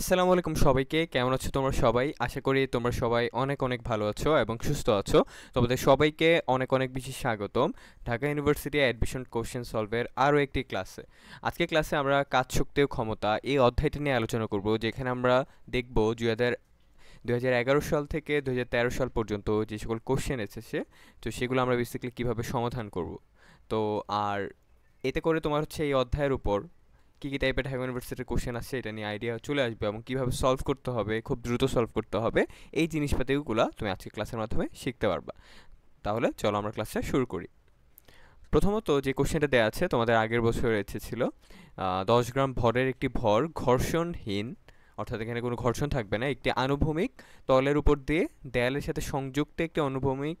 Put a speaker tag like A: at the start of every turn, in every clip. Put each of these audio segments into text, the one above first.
A: আসসালামু আলাইকুম সবাইকে কেমন আছো তোমরা সবাই আশা করি তোমরা সবাই অনেক অনেক ভালো আছো এবং সুস্থ আছো তোমাদের সবাইকে অনেক অনেক বেশি স্বাগতম ঢাকা ইউনিভার্সিটি অ্যাডমিশন কোশ্চেন সলভের আরও একটি ক্লাসে আজকে ক্লাসে আমরা কাজ শক্তি ও ক্ষমতা এই অধ্যায়টি নিয়ে আলোচনা করব যেখানে আমরা দেখব দু হাজার দু সাল থেকে দু সাল পর্যন্ত যে সকল কোশ্চেন এসেছে তো সেগুলো আমরা বেসিক্যালি কীভাবে সমাধান করব তো আর এতে করে তোমার হচ্ছে এই অধ্যায়ের উপর কী কী টাইপের ঢাকা ভার্সিটির কোশ্চেন আসছে এটা নিয়ে আইডিয়া চলে আসবে এবং কীভাবে সলভ করতে হবে খুব দ্রুত সলভ করতে হবে এই জিনিসপাতিগুলো তুমি আজকে ক্লাসের মাধ্যমে শিখতে পারবা তাহলে চলো আমরা ক্লাসটা শুরু করি প্রথমত যে কোশ্চেনটা দেওয়া আছে তোমাদের আগের বছর এসেছিল ছিল দশ গ্রাম ভরের একটি ভর ঘর্ষণহীন অর্থাৎ এখানে কোনো ঘর্ষণ থাকবে না একটি আনুভূমিক তলের উপর দিয়ে দেয়ালের সাথে সংযুক্ত একটি অনুভূমিক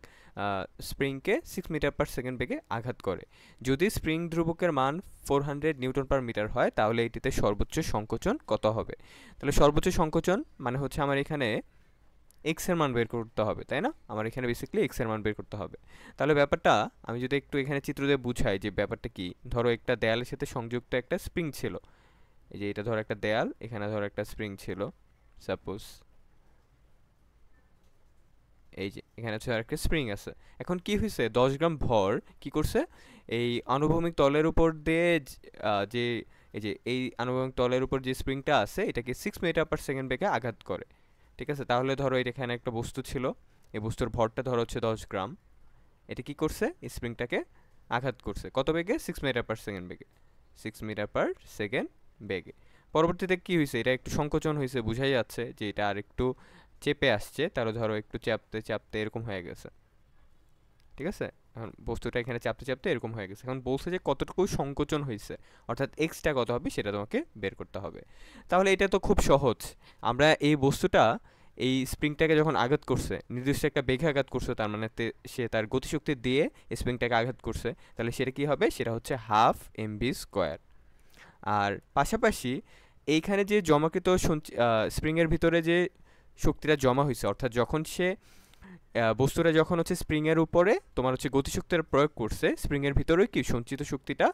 A: স্প্রিংকে সিক্স মিটার পার সেকেন্ড বেগে আঘাত করে যদি স্প্রিং ধ্রুবকের মান four hundred newton per metre হয় তাহলে এটিতে সর্বোচ্চ সংকোচন কত হবে তাহলে সর্বোচ্চ সংকোচন মানে হচ্ছে আমার এখানে এক্সের মান বের করতে হবে তাই না আমার এখানে বেসিক্যালি এক্সের মান বের করতে হবে তাহলে ব্যাপারটা আমি যদি একটু এখানে চিত্র দিয়ে বুঝাই যে ব্যাপারটা কি ধরো একটা দেয়ালের সাথে সংযুক্ত একটা স্প্রিং ছিল এই যে এটা ধরো একটা দেয়াল এখানে ধরো একটা স্প্রিং ছিল সাপোজ এই যে এখানে হচ্ছে আরেকটা স্প্রিং আছে এখন কি হয়েছে দশ গ্রাম ভর কি করছে এই আনুভূমিক তলের উপর দিয়ে যে এই যে এই আনুভূমিক তলের উপর যে স্প্রিংটা আছে এটাকে সিক্স মিটার পার সেকেন্ড বেগে আঘাত করে ঠিক আছে তাহলে ধরো এখানে একটা বস্তু ছিল এই বস্তুর ভরটা ধরো হচ্ছে দশ গ্রাম এটা কি করছে স্প্রিংটাকে আঘাত করছে কত বেগে সিক্স মিটার পার সেকেন্ড বেগে সিক্স মিটার পার সেকেন্ড বেগে পরবর্তীতে কি হয়েছে এটা একটু সংকোচন হয়েছে বোঝাই যাচ্ছে যে এটা আর একটু চেপে আসছে তাহলে ধরো একটু চাপতে চাপতে এরকম হয়ে গেছে ঠিক আছে এখন বস্তুটা এখানে চাপতে চাপতে এরকম হয়ে গেছে এখন বলছে যে কতটুকু সংকোচন হয়েছে অর্থাৎ এক্সটা কত হবে সেটা তোমাকে বের করতে হবে তাহলে এটা তো খুব সহজ আমরা এই বস্তুটা এই স্প্রিংটাকে যখন আঘাত করছে নির্দিষ্ট একটা বেঘে আঘাত করছে তার মানে সে তার গতিশক্তি দিয়ে স্প্রিংটাকে আঘাত করছে তাহলে সেটা কি হবে সেটা হচ্ছে হাফ এমবি স্কোয়ার আর পাশাপাশি এইখানে যে জমাকৃত স্প্রিংয়ের ভিতরে যে শক্তিটা জমা হয়েছে অর্থাৎ যখন সে বস্তুটা যখন হচ্ছে স্প্রিংয়ের উপরে তোমার হচ্ছে গতিশক্তির প্রয়োগ করছে স্প্রিংয়ের ভিতরেই কি সঞ্চিত শক্তিটা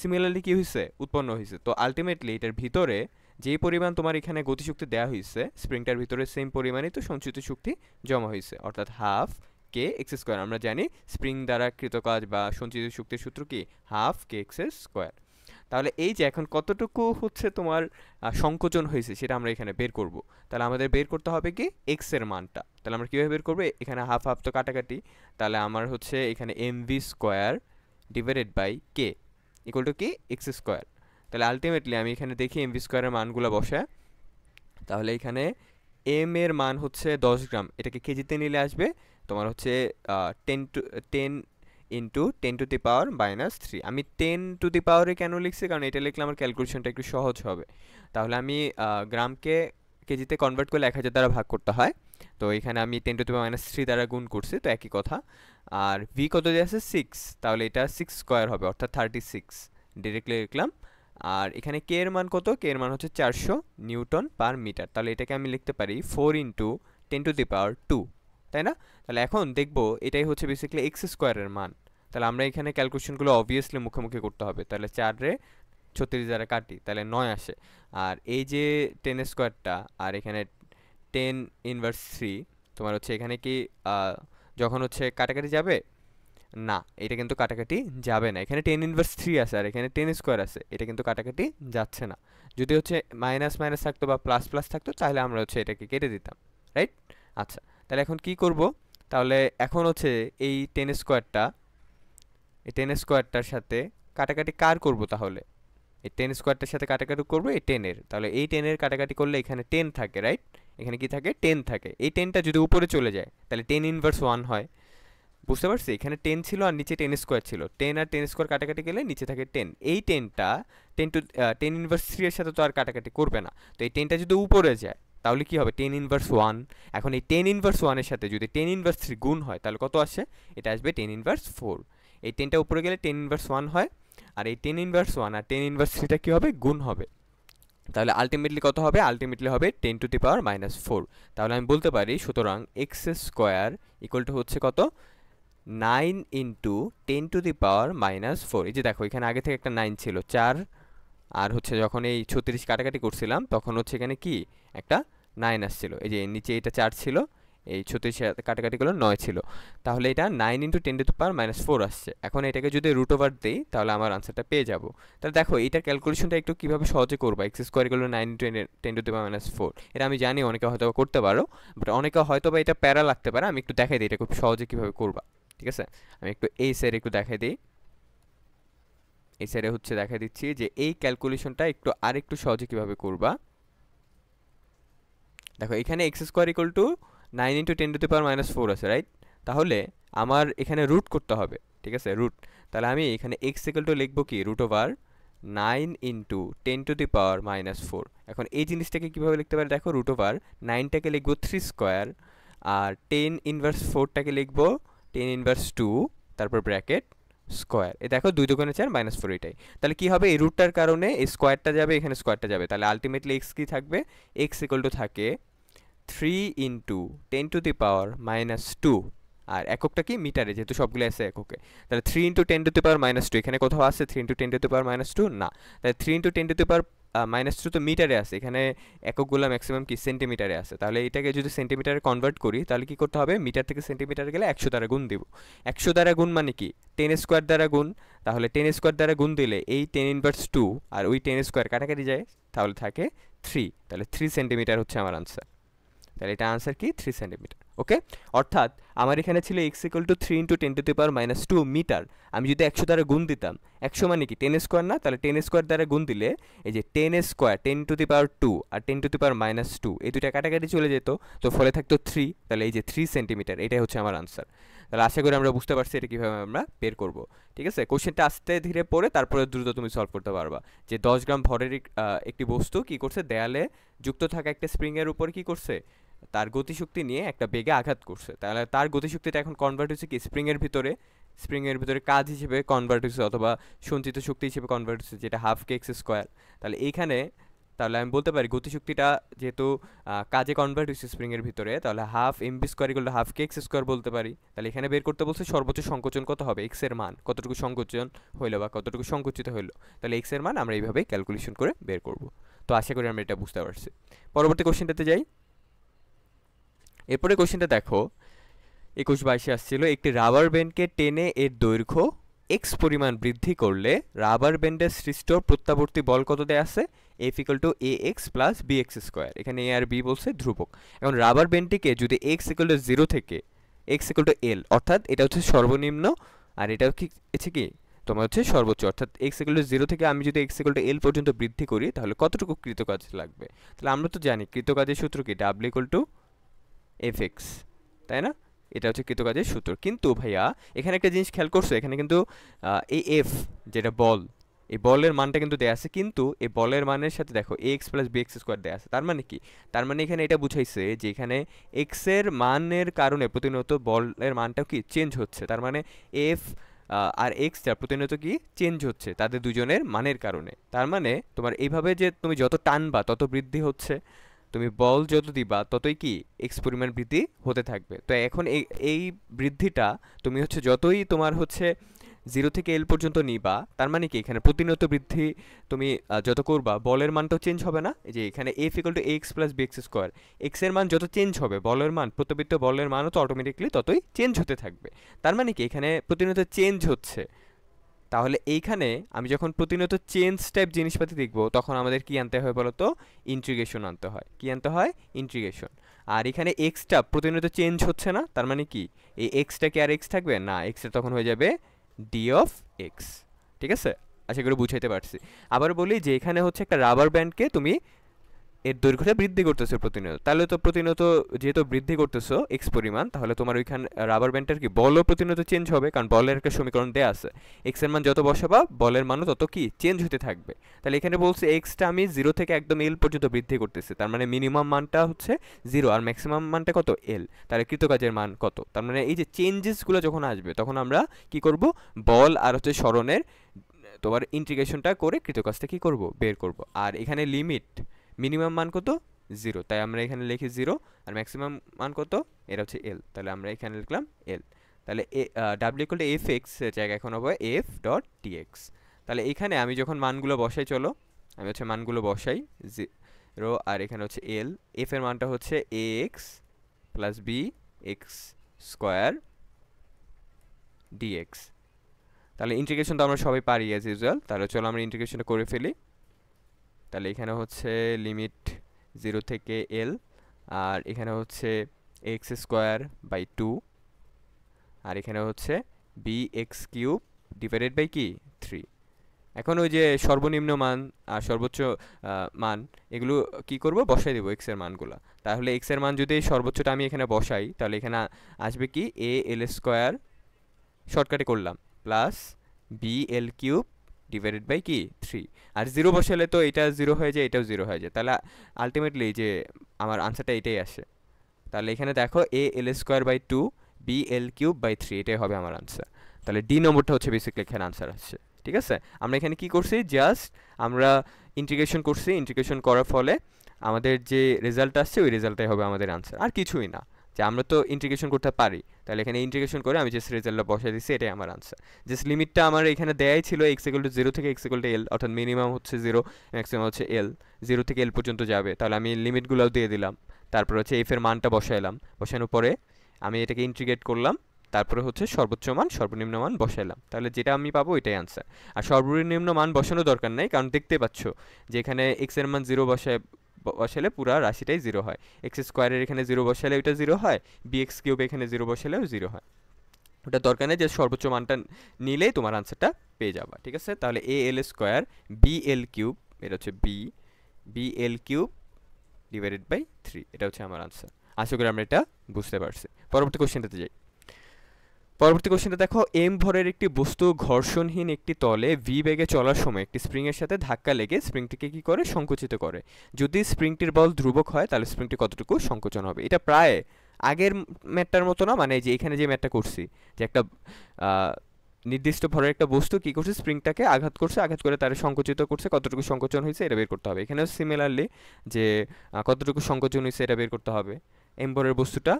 A: সিমিলারলি কি হয়েছে উৎপন্ন হয়েছে তো আলটিমেটলি এটার ভিতরে যেই পরিমাণ তোমার এখানে গতিশক্তি দেওয়া হয়েছে স্প্রিংটার ভিতরে সেম পরিমাণেই তো সঞ্চিত শক্তি জমা হয়েছে অর্থাৎ হাফ কে এক্স স্কোয়ার আমরা জানি স্প্রিং দ্বারা কৃত কাজ বা সঞ্চিত শক্তির সূত্র কি হাফ কে এক্স স্কোয়ার তাহলে এই যে এখন কতটুকু হচ্ছে তোমার সংকোচন হয়েছে সেটা আমরা এখানে বের করব তাহলে আমাদের বের করতে হবে কি এক্স এর মানটা তাহলে আমরা কীভাবে বের করবো এখানে হাফ হাফ তো কাটাকাটি তাহলে আমার হচ্ছে এখানে M V square divided by K equal to কি এক্স স্কোয়ার তাহলে আলটিমেটলি আমি এখানে দেখি এম ভি স্কোয়ারের মানগুলো বসা তাহলে এখানে এম এর মান হচ্ছে দশ গ্রাম এটাকে কেজিতে নিলে আসবে তোমার হচ্ছে ten to ten into ten to the power minus three আমি টেন টু দি পাওয়ারে কেন লিখছি কারণ এটা লিখলে আমার ক্যালকুলেশনটা একটু সহজ হবে তাহলে আমি গ্রামকে কেজিতে কনভার্ট করলে এক হাজার দ্বারা ভাগ করতে হয় তো এখানে আমি ten to the power minus three দ্বারা গুণ করছি তো একই কথা আর ভি কত দিয়ে আছে সিক্স তাহলে এটা সিক্স স্কোয়ার হবে অর্থাৎ থার্টি সিক্স ডিরেক্টলি লিখলাম আর এখানে কে এর মান কত কে এর মান হচ্ছে চারশো নিউটন পার মিটার তাহলে এটাকে আমি লিখতে পারি four into ten to the power two তাই না তাহলে এখন দেখব এটাই হচ্ছে বেসিক্যালি এক্স স্কোয়ারের মান তাহলে আমরা এখানে ক্যালকুলেশনগুলো অবভিয়াসলি মুখোমুখি করতে হবে তাহলে চার রে ছত্রিশ দ্বারা কাটি তাহলে নয় আসে আর এই যে টেন স্কোয়ারটা আর এখানে টেন ইনভার্স থ্রি তোমার হচ্ছে এখানে কি যখন হচ্ছে কাটাকাটি যাবে না এটা কিন্তু কাটাকাটি যাবে না এখানে টেন ইনভার্স থ্রি আছে আর এখানে টেন স্কোয়ার আছে এটা কিন্তু কাটাকাটি যাচ্ছে না যদি হচ্ছে মাইনাস মাইনাস থাকতো বা প্লাস প্লাস থাকতো তাহলে আমরা হচ্ছে এটাকে কেটে দিতাম রাইট আচ্ছা তাহলে এখন কি করব তাহলে এখন হচ্ছে এই টেন স্কোয়ারটা এই টেন স্কোয়ারটার সাথে কাটাকাটি কার করব তাহলে এই টেন স্কোয়ারটার সাথে কাটাকাটি করব এই টেনের তাহলে এই টেনের কাটাকাটি করলে এখানে টেন থাকে রাইট এখানে কি থাকে টেন থাকে এই টেনটা যদি উপরে চলে যায় তাহলে টেন ইনভার্স ওয়ান হয় বুঝতে পারছি এখানে টেন ছিল আর নিচে টেন স্কোয়ার ছিল টেন আর টেন স্কোয়ার কাটাকাটি গেলে নিচে থাকে টেন এই টেনটা ten to ten inverse three এর সাথে তো আর কাটাকাটি করবে না তো এই টেনটা যদি উপরে যায় তাহলে কি হবে টেন ইনভার্স ওয়ান এখন এই টেন ইনভার্স ওয়ানের সাথে যদি টেন ইনভার্স থ্রি গুণ হয় তাহলে কত আসে এটা আসবে টেন ইনভার্স ফোর এই টেনটা উপরে গেলে টেন ইনভার্স ওয়ান হয় আর এই টেন ইনভার্স ওয়ান আর টেন ইনভার্স থ্রিটা কী হবে গুণ হবে তাহলে আলটিমেটলি কত হবে আলটিমেটলি হবে ten to the power minus four তাহলে আমি বলতে পারি সুতরাং এক্স স্কোয়ার ইকুয়াল টু হচ্ছে কত nine into ten to the power minus four এই যে দেখো এখানে আগে থেকে একটা নাইন ছিল চার আর হচ্ছে যখন এই ছত্রিশ কাটাকাটি করছিলাম তখন হচ্ছে এখানে কি একটা নাইন আসছিল এই যে নিচে এটা চার ছিল এই ছত্রিশ কাটাকাটিগুলো নয় ছিল তাহলে এটা nine into ten to power minus four আসছে এখন এটাকে যদি রুট ওভার দিই তাহলে আমার আনসারটা পেয়ে যাবো তাহলে দেখো এটা ক্যালকুলেশনটা একটু কীভাবে সহজে করবো x square nine into ten to power minus four এটা আমি জানি অনেকে হয়তো করতে পারো বাট অনেকে হয়তো বা এটা প্যারা লাগতে পারে আমি একটু দেখাই দিই এটা খুব সহজে কীভাবে করবা ঠিক আছে আমি একটু এই স্যার একটু দেখাই দিই এই স্যারে হচ্ছে দেখা দিচ্ছি যে এই ক্যালকুলেশনটা একটু আরেকটু সহজে কীভাবে করবা দেখো এখানে x square equal to nine into ten to the power minus four আছে রাইট তাহলে আমার এখানে রুট করতে হবে ঠিক আছে রুট তাহলে আমি এখানে এক্স ইকুয়াল টু লিখবো কি root over nine into ten to the power minus four এখন এই জিনিসটাকে কীভাবে লিখতে পারি দেখো রুট ওভার নাইনটাকে লিখবো থ্রি স্কোয়ার আর টেন ইনভার্স ফোরটাকে লিখবো টেন ইনভার্স টু তারপর ব্র্যাকেট স্কোয়ার এ দেখো দুই দোকানে চার মাইনাস ফোর এটাই তাহলে কী হবে এই রুটটার কারণে এই স্কোয়ারটা যাবে এখানে স্কোয়ারটা যাবে তাহলে আলটিমেটলি এক্স কী থাকবে এক্স ইকুয়াল টু থাকে three into ten to the power minus two আর এককটা কি মিটারে যেহেতু সবগুলো আছে এককে তাহলে three into ten to the power minus two এখানে কোথাও আছে three into ten to the power minus two না তাহলে three into ten to the power minus two তো মিটারে আছে এখানে এককগুলো ম্যাক্সিমাম কি সেন্টিমিটারে আছে তাহলে এটাকে যদি সেন্টিমিটারে কনভার্ট করি তাহলে কি করতে হবে মিটার থেকে সেন্টিমিটারে গেলে একশো দ্বারা গুণ দিব একশো দ্বারা গুণ মানে কি টেন স্কোয়ার দ্বারা গুণ তাহলে টেন স্কোয়ার দ্বারা গুণ দিলে এই টেন ইনভার্স টু আর ওই টেন স্কোয়ার কাটাকাটি যায় তাহলে থাকে থ্রি তাহলে থ্রি সেন্টিমিটার হচ্ছে আমার আনসার তাহলে এটা আনসার কি থ্রি সেন্টিমিটার ওকে অর্থাৎ আমার এখানে ছিল x equal to three into ten to the power minus two metre আমি যদি একশো দ্বারা গুণ দিতাম একশো মানে কি টেন স্কোয়ার না তাহলে টেন স্কোয়ার দ্বারা গুণ দিলে এই যে ten square ten to the power two আর ten to the power minus two এই দুটা কাটাকাটি চলে যেত তো ফলে থাকতো থ্রি তাহলে এই যে থ্রি সেন্টিমিটার এটাই হচ্ছে আমার আনসার তাহলে আশা করি আমরা বুঝতে পারছি এটা কীভাবে আমরা বের করব ঠিক আছে কোশ্চেনটা আস্তে ধীরে পড়ে তারপরে দ্রুত তুমি সলভ করতে পারবা যে দশ গ্রাম ভরের একটি বস্তু কি করছে দেয়ালে যুক্ত থাকা একটা স্প্রিংয়ের উপর কি করছে তার গতিশক্তি নিয়ে একটা বেগে আঘাত করছে তাহলে তার গতিশক্তিটা এখন কনভার্ট হয়েছে কি স্প্রিংয়ের ভিতরে স্প্রিংয়ের ভিতরে কাজ হিসেবে কনভার্ট হয়েছে অথবা সঞ্চিত শক্তি হিসেবে কনভার্ট হয়েছে যেটা হাফ কে এক্স স্কোয়ার তাহলে এইখানে তাহলে আমি বলতে পারি গতিশক্তিটা যেহেতু কাজে কনভার্ট হয়েছে স্প্রিংয়ের ভিতরে তাহলে হাফ এম বি স্কোয়ার এগুলো হাফ কে এক্স স্কোয়ার বলতে পারি তাহলে এখানে বের করতে বলছে সর্বোচ্চ সংকোচন কত হবে এক্সের মান কতটুকু সংকোচন হইলো বা কতটুকু সংকুচিত হইলো তাহলে এক্সের মান আমরা এইভাবে ক্যালকুলেশন করে বের করব তো আশা করি আমরা এটা বুঝতে পারছি পরবর্তী কোশ্চেনটাতে যাই এরপরে কোশ্চেনটা দেখো একুশ বাইশে আসছিল একটি রাবার ব্যান্ডকে টেনে এর দৈর্ঘ্য এক্স পরিমাণ বৃদ্ধি করলে রাবার ব্যান্ডের সৃষ্ট প্রত্যাবর্তী বল কত দেয় আছে f equal to a x plus b x square এখানে এ আর বি বলছে ধ্রুবক এখন রাবার ব্যান্ডটিকে যদি এক্স ইকাল টু জিরো থেকে এক্স ইকাল টু এল অর্থাৎ এটা হচ্ছে সর্বনিম্ন আর এটা হচ্ছে কি তোমার হচ্ছে সর্বোচ্চ অর্থাৎ এক্স ইকুয়াল টু জিরো থেকে আমি যদি এক্স ইকুয়াল টু এল পর্যন্ত বৃদ্ধি করি তাহলে কতটুকু কৃতকাজ লাগবে তাহলে আমরা তো জানি কৃতকাজের সূত্র কি ডাব্লিউ ইকুয়াল টু এফ এক্স তাই না এটা হচ্ছে কৃতকাজের সূত্র কিন্তু ভাইয়া এখানে একটা জিনিস খেয়াল করছো এখানে কিন্তু এই এফ যেটা বল এই বলের মানটা কিন্তু দেয়া আছে কিন্তু এই বলের মানের সাথে দেখো x plus b x square দেওয়া আছে তার মানে কি তার মানে এখানে এটা বুঝাইছে যে এখানে এক্সের মানের কারণে প্রতিনিয়ত বলের মানটাও কি চেঞ্জ হচ্ছে তার মানে এফ আর এক্সটা প্রতিনিয়ত কি চেঞ্জ হচ্ছে তাদের দুজনের মানের কারণে তার মানে তোমার এইভাবে যে তুমি যত টানবা তত বৃদ্ধি হচ্ছে তুমি বল যত দিবা ততই কি এক্স পরিমাণ বৃদ্ধি হতে থাকবে তো এখন এই এই বৃদ্ধিটা তুমি হচ্ছে যতই তোমার হচ্ছে জিরো থেকে এল পর্যন্ত নিবা তার মানে কি এখানে প্রতিনিয়ত বৃদ্ধি তুমি যত করবা বলের মান তো চেঞ্জ হবে না যে এখানে f equal to x plus b x square এক্সের মান যত চেঞ্জ হবে বলের মান প্রতিবিত্ত বলের মানও তো অটোমেটিকলি ততই চেঞ্জ হতে থাকবে তার মানে কি এখানে প্রতিনিয়ত চেঞ্জ হচ্ছে তাহলে এইখানে আমি যখন প্রতিনিয়ত চেঞ্জ টাইপ জিনিসপাতি দেখব তখন আমাদের কি আনতে হয় বলতো ইন্ট্রিগেশন আনতে হয় কি আনতে হয় ইন্ট্রিগেশন আর এখানে এক্সটা প্রতিনিয়ত চেঞ্জ হচ্ছে না তার মানে কি এই এক্সটা কি আর এক্স থাকবে না এক্সটা তখন হয়ে যাবে ডি অফ এক্স ঠিক আছে আশা করি বুঝাইতে পারছি আবার বলি যে এখানে হচ্ছে একটা রাবার ব্যান্ডকে তুমি এর দৈর্ঘ্যটা বৃদ্ধি করতেছে প্রতিনিয়ত তাহলে তো প্রতিনিয়ত যেহেতু বৃদ্ধি করতেছো এক্স পরিমাণ তাহলে তোমার ওইখান রাবার ব্যান্ডটার কি বলও প্রতিনিয়ত চেঞ্জ হবে কারণ বলের একটা সমীকরণ দেওয়া আছে এক্স এর মান যত বসাবা বলের মানও তত কি চেঞ্জ হতে থাকবে তাহলে এখানে বলছে এক্সটা আমি জিরো থেকে একদম এল পর্যন্ত বৃদ্ধি করতেছি তার মানে মিনিমাম মানটা হচ্ছে জিরো আর ম্যাক্সিমাম মানটা কত এল তাহলে কৃতকাজের মান কত তার মানে এই যে চেঞ্জেসগুলো যখন আসবে তখন আমরা কি করব বল আর হচ্ছে স্মরণের তোমার ইন্টিগ্রেশনটা করে কৃতকাজটা কি করব বের করব আর এখানে লিমিট মিনিমাম মান কত জিরো তাই আমরা এখানে লিখি জিরো আর ম্যাক্সিমাম মান কত এটা হচ্ছে এল তাহলে আমরা এখানে লিখলাম এল তাহলে এ ডাব্লিউ ইকুয়াল এফ এক্স জায়গা এখন হবে এফ ডট এক্স তাহলে এখানে আমি যখন মানগুলো বসাই চলো আমি হচ্ছে মানগুলো বসাই জিরো আর এখানে হচ্ছে এল এফ এর মানটা হচ্ছে a x plus b x square dx তাহলে ইন্টিগ্রেশন তো আমরা সবাই পারি অ্যাজ ইউজুয়াল তাহলে চলো আমরা ইন্টিগ্রেশনটা করে ফেলি তাহলে এখানে হচ্ছে লিমিট জিরো থেকে এল আর এখানে হচ্ছে এক্স স্কোয়ার বাই টু আর এখানে হচ্ছে b x cube divided by কি থ্রি এখন ওই যে সর্বনিম্ন মান আর সর্বোচ্চ মান এগুলো কি করব বসাই দেবো এক্সের মানগুলো তাহলে এক্সের মান যদি সর্বোচ্চটা আমি এখানে বসাই তাহলে এখানে আসবে কি এ এল স্কোয়ার শর্টকাটে করলাম plus b l cube divided by কি থ্রি আর জিরো বসালে তো এটা জিরো হয়ে যায় এটাও জিরো হয়ে যায় তাহলে আলটিমেটলি যে আমার আনসারটা এটাই আসে তাহলে এখানে দেখো a l square by two b l cube by three এটাই হবে আমার আনসার তাহলে ডি নম্বরটা হচ্ছে বেসিক্যালি এখানে আনসার আসছে ঠিক আছে আমরা এখানে কি করছি জাস্ট আমরা ইন্টিগ্রেশন করছি ইন্টিগ্রেশন করার ফলে আমাদের যে রেজাল্ট আসছে ওই রেজাল্টটাই হবে আমাদের আনসার আর কিছুই না যে আমরা তো ইন্টিগ্রেশন করতে পারি তাহলে এখানে ইন্টিগ্রেশন করে আমি জাস্ট রেজাল্টটা বসাই দিচ্ছি এটাই আমার আনসার জাস্ট লিমিটটা আমার এখানে দেয়াই ছিল এক্স ইকুয়াল টু জিরো থেকে এক্স ইকুয়াল টু এল অর্থাৎ মিনিমাম হচ্ছে জিরো ম্যাক্সিমাম হচ্ছে এল জিরো থেকে এল পর্যন্ত যাবে তাহলে আমি লিমিটগুলোও দিয়ে দিলাম তারপর হচ্ছে এফের মানটা বসাইলাম বসানোর পরে আমি এটাকে ইন্টিগ্রেট করলাম তারপরে হচ্ছে সর্বোচ্চ মান সর্বনিম্ন মান বসাইলাম তাহলে যেটা আমি পাবো এটাই আনসার আর সর্বনিম্ন মান বসানো দরকার নাই কারণ দেখতে পাচ্ছ যে এখানে এক্স এর মান জিরো বসায় বসালে পুরো রাশিটাই জিরো হয় এক্স স্কোয়ারের এখানে জিরো বসালে ওইটা জিরো হয় বিএক্স কিউব এখানে জিরো বসালেও জিরো হয় ওটা দরকার নেই যে সর্বোচ্চ মানটা নিলেই তোমার আনসারটা পেয়ে যাবা ঠিক আছে তাহলে a l square b l cube এটা হচ্ছে b b l cube divided by three এটা হচ্ছে আমার আনসার আশা করি আমরা এটা বুঝতে পারছি পরবর্তী কোয়েশ্চেনটাতে যাই পরবর্তী কোশ্চেনটা দেখো এম ভরের একটি বস্তু ঘর্ষণহীন একটি তলে ভি বেগে চলার সময় একটি স্প্রিংয়ের সাথে ধাক্কা লেগে স্প্রিংটিকে কি করে সংকুচিত করে যদি স্প্রিংটির বল ধ্রুবক হয় তাহলে স্প্রিংটি কতটুকু সংকোচন হবে এটা প্রায় আগের ম্যাটটার মতো না মানে যে এখানে যে ম্যাটটা করছি যে একটা নির্দিষ্ট ভরের একটা বস্তু কি করছে স্প্রিংটাকে আঘাত করছে আঘাত করে তারা সংকুচিত করছে কতটুকু সংকোচন হয়েছে এটা বের করতে হবে এখানেও সিমিলারলি যে কতটুকু সংকোচন হয়েছে এটা বের করতে হবে এম্বরের বস্তুটা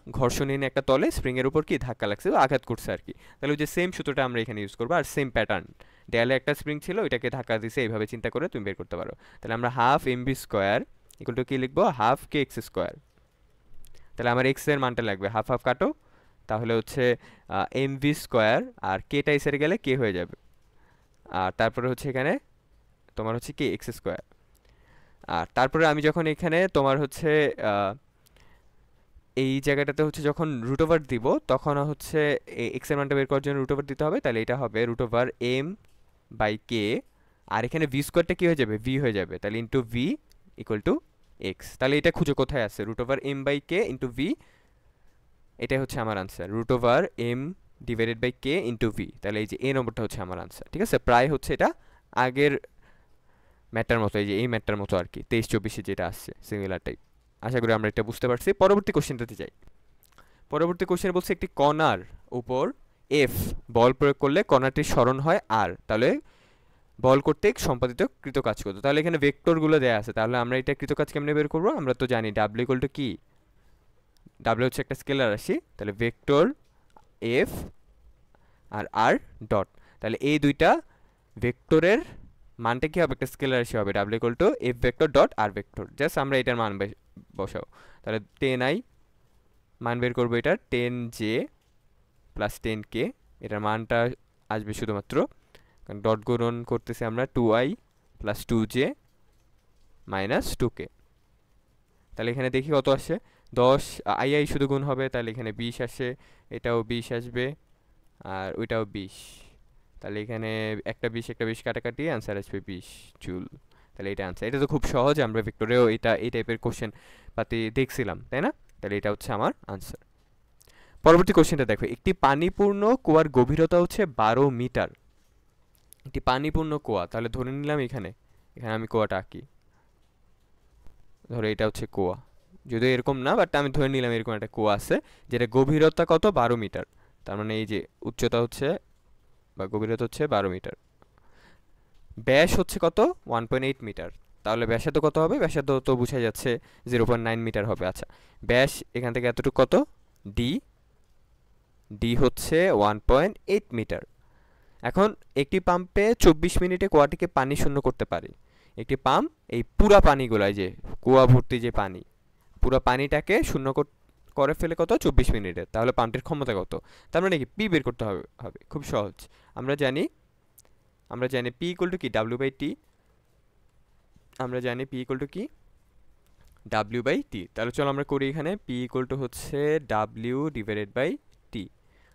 A: নিয়ে একটা তলে স্প্রিংয়ের উপর কি ধাক্কা লাগছে আঘাত করছে আর কি তাহলে ওই যে সেম সুতোটা আমরা এখানে ইউজ করবো আর সেম প্যাটার্ন দেয়ালে একটা স্প্রিং ছিল ওইটাকে ধাক্কা দিছে এইভাবে চিন্তা করে তুমি বের করতে পারো তাহলে আমরা half m b square equal to কি লিখবো হাফ কে এক্স স্কোয়ার তাহলে আমার এক্সের মানটা লাগবে হাফ হাফ কাটো তাহলে হচ্ছে এমভি স্কোয়ার আর টাই সেরে গেলে কে হয়ে যাবে আর তারপরে হচ্ছে এখানে তোমার হচ্ছে কে এক্স স্কোয়ার আর তারপরে আমি যখন এখানে তোমার হচ্ছে এই জায়গাটাতে হচ্ছে যখন রুট ওভার দিব তখন হচ্ছে এক্সের মানটা বের করার জন্য রুট ওভার দিতে হবে তাহলে এটা হবে root over m by k আর এখানে ভি স্কোয়ারটা কী হয়ে যাবে ভি হয়ে যাবে তাহলে into v equal to x তাহলে এটা খুঁজে কোথায় আছে root over m by k into v এটাই হচ্ছে আমার answer root over m divided by k into v তাহলে এই যে এ নম্বরটা হচ্ছে আমার আনসার ঠিক আছে প্রায় হচ্ছে এটা আগের ম্যাটার মতো এই যে এই ম্যাটার মতো আর কি তেইশ চব্বিশে যেটা আসছে সিঙ্গুলার টাইপ আশা করি আমরা এটা বুঝতে পারছি পরবর্তী কোশ্চেনটাতে যাই পরবর্তী কোশ্চেন বলছে একটি কণার উপর এফ বল প্রয়োগ করলে কণাটির স্মরণ হয় আর তাহলে বল করতে সম্পাদিত কৃতকাজ করতো তাহলে এখানে ভেক্টরগুলো দেওয়া আছে তাহলে আমরা এটা কৃতকাজ কেমনে বের করবো আমরা তো জানি ডাব্লিউ ইকুয়াল টু কী ডাব্লিউ হচ্ছে একটা স্কেলার আসি তাহলে ভেক্টর এফ আর আর ডট তাহলে এই দুইটা ভেক্টরের মানটা কি হবে একটা স্কেলার রাশি হবে ডাব্লিউ equal to f vector dot r vector just আমরা এটার মান বসাবো তাহলে টেন আই মান বের করবো এটার ten j plus ten k এটার মানটা আসবে শুধুমাত্র ডট গ্রহণ করতেছি আমরা two i plus two j minus two k তাহলে এখানে দেখি কত আসে দশ আই আই শুধু গুণ হবে তাহলে এখানে বিশ আসে এটাও বিশ আসবে আর ওইটাও বিশ তাহলে এখানে একটা বিশ একটা বিশ কাটাকাটি অ্যান্সার আসবে বিশ চুল তাহলে এটা অ্যান্সার এটা তো খুব সহজ আমরা ভিক্টোরিয়াও এটা এই টাইপের কোশ্চেন পাতি দেখছিলাম তাই না তাহলে এটা হচ্ছে আমার আনসার পরবর্তী কোশ্চেনটা দেখো একটি পানিপূর্ণ কুয়ার গভীরতা হচ্ছে বারো মিটার একটি পানিপূর্ণ কুয়া তাহলে ধরে নিলাম এখানে এখানে আমি কুয়াটা আঁকি ধরো এটা হচ্ছে কুয়া যদিও এরকম না বাট আমি ধরে নিলাম এরকম একটা কুয়া আছে যেটা গভীরতা কত বারো মিটার তার মানে এই যে উচ্চতা হচ্ছে বা গভীরতা হচ্ছে বারো মিটার ব্যাস হচ্ছে কত ওয়ান পয়েন্ট এইট মিটার তাহলে ব্যাসার্ধ কত হবে ব্যাসার্ধ তো বোঝা যাচ্ছে জিরো পয়েন্ট নাইন মিটার হবে আচ্ছা ব্যাস এখান থেকে এতটুকু কত ডি ডি হচ্ছে ওয়ান পয়েন্ট এইট মিটার এখন একটি পাম্পে চব্বিশ মিনিটে কুয়াটিকে পানি শূন্য করতে পারে একটি পাম্প এই পুরা পানিগুলায় যে কুয়া ভর্তি যে পানি পুরা পানিটাকে শূন্য করতে পরে ফেলে কত চব্বিশ মিনিটে তাহলে পাম্পটির ক্ষমতা কত তার মানে কি পি বের করতে হবে হবে খুব সহজ আমরা জানি আমরা জানি পি ইকুল টু কি ডাব্লিউ বাই টি আমরা জানি পি ইকুল টু কি ডাব্লিউ বাই টি তাহলে চলো আমরা করি এখানে পি ইকুল টু হচ্ছে ডাব্লিউ ডিভাইডেড বাই টি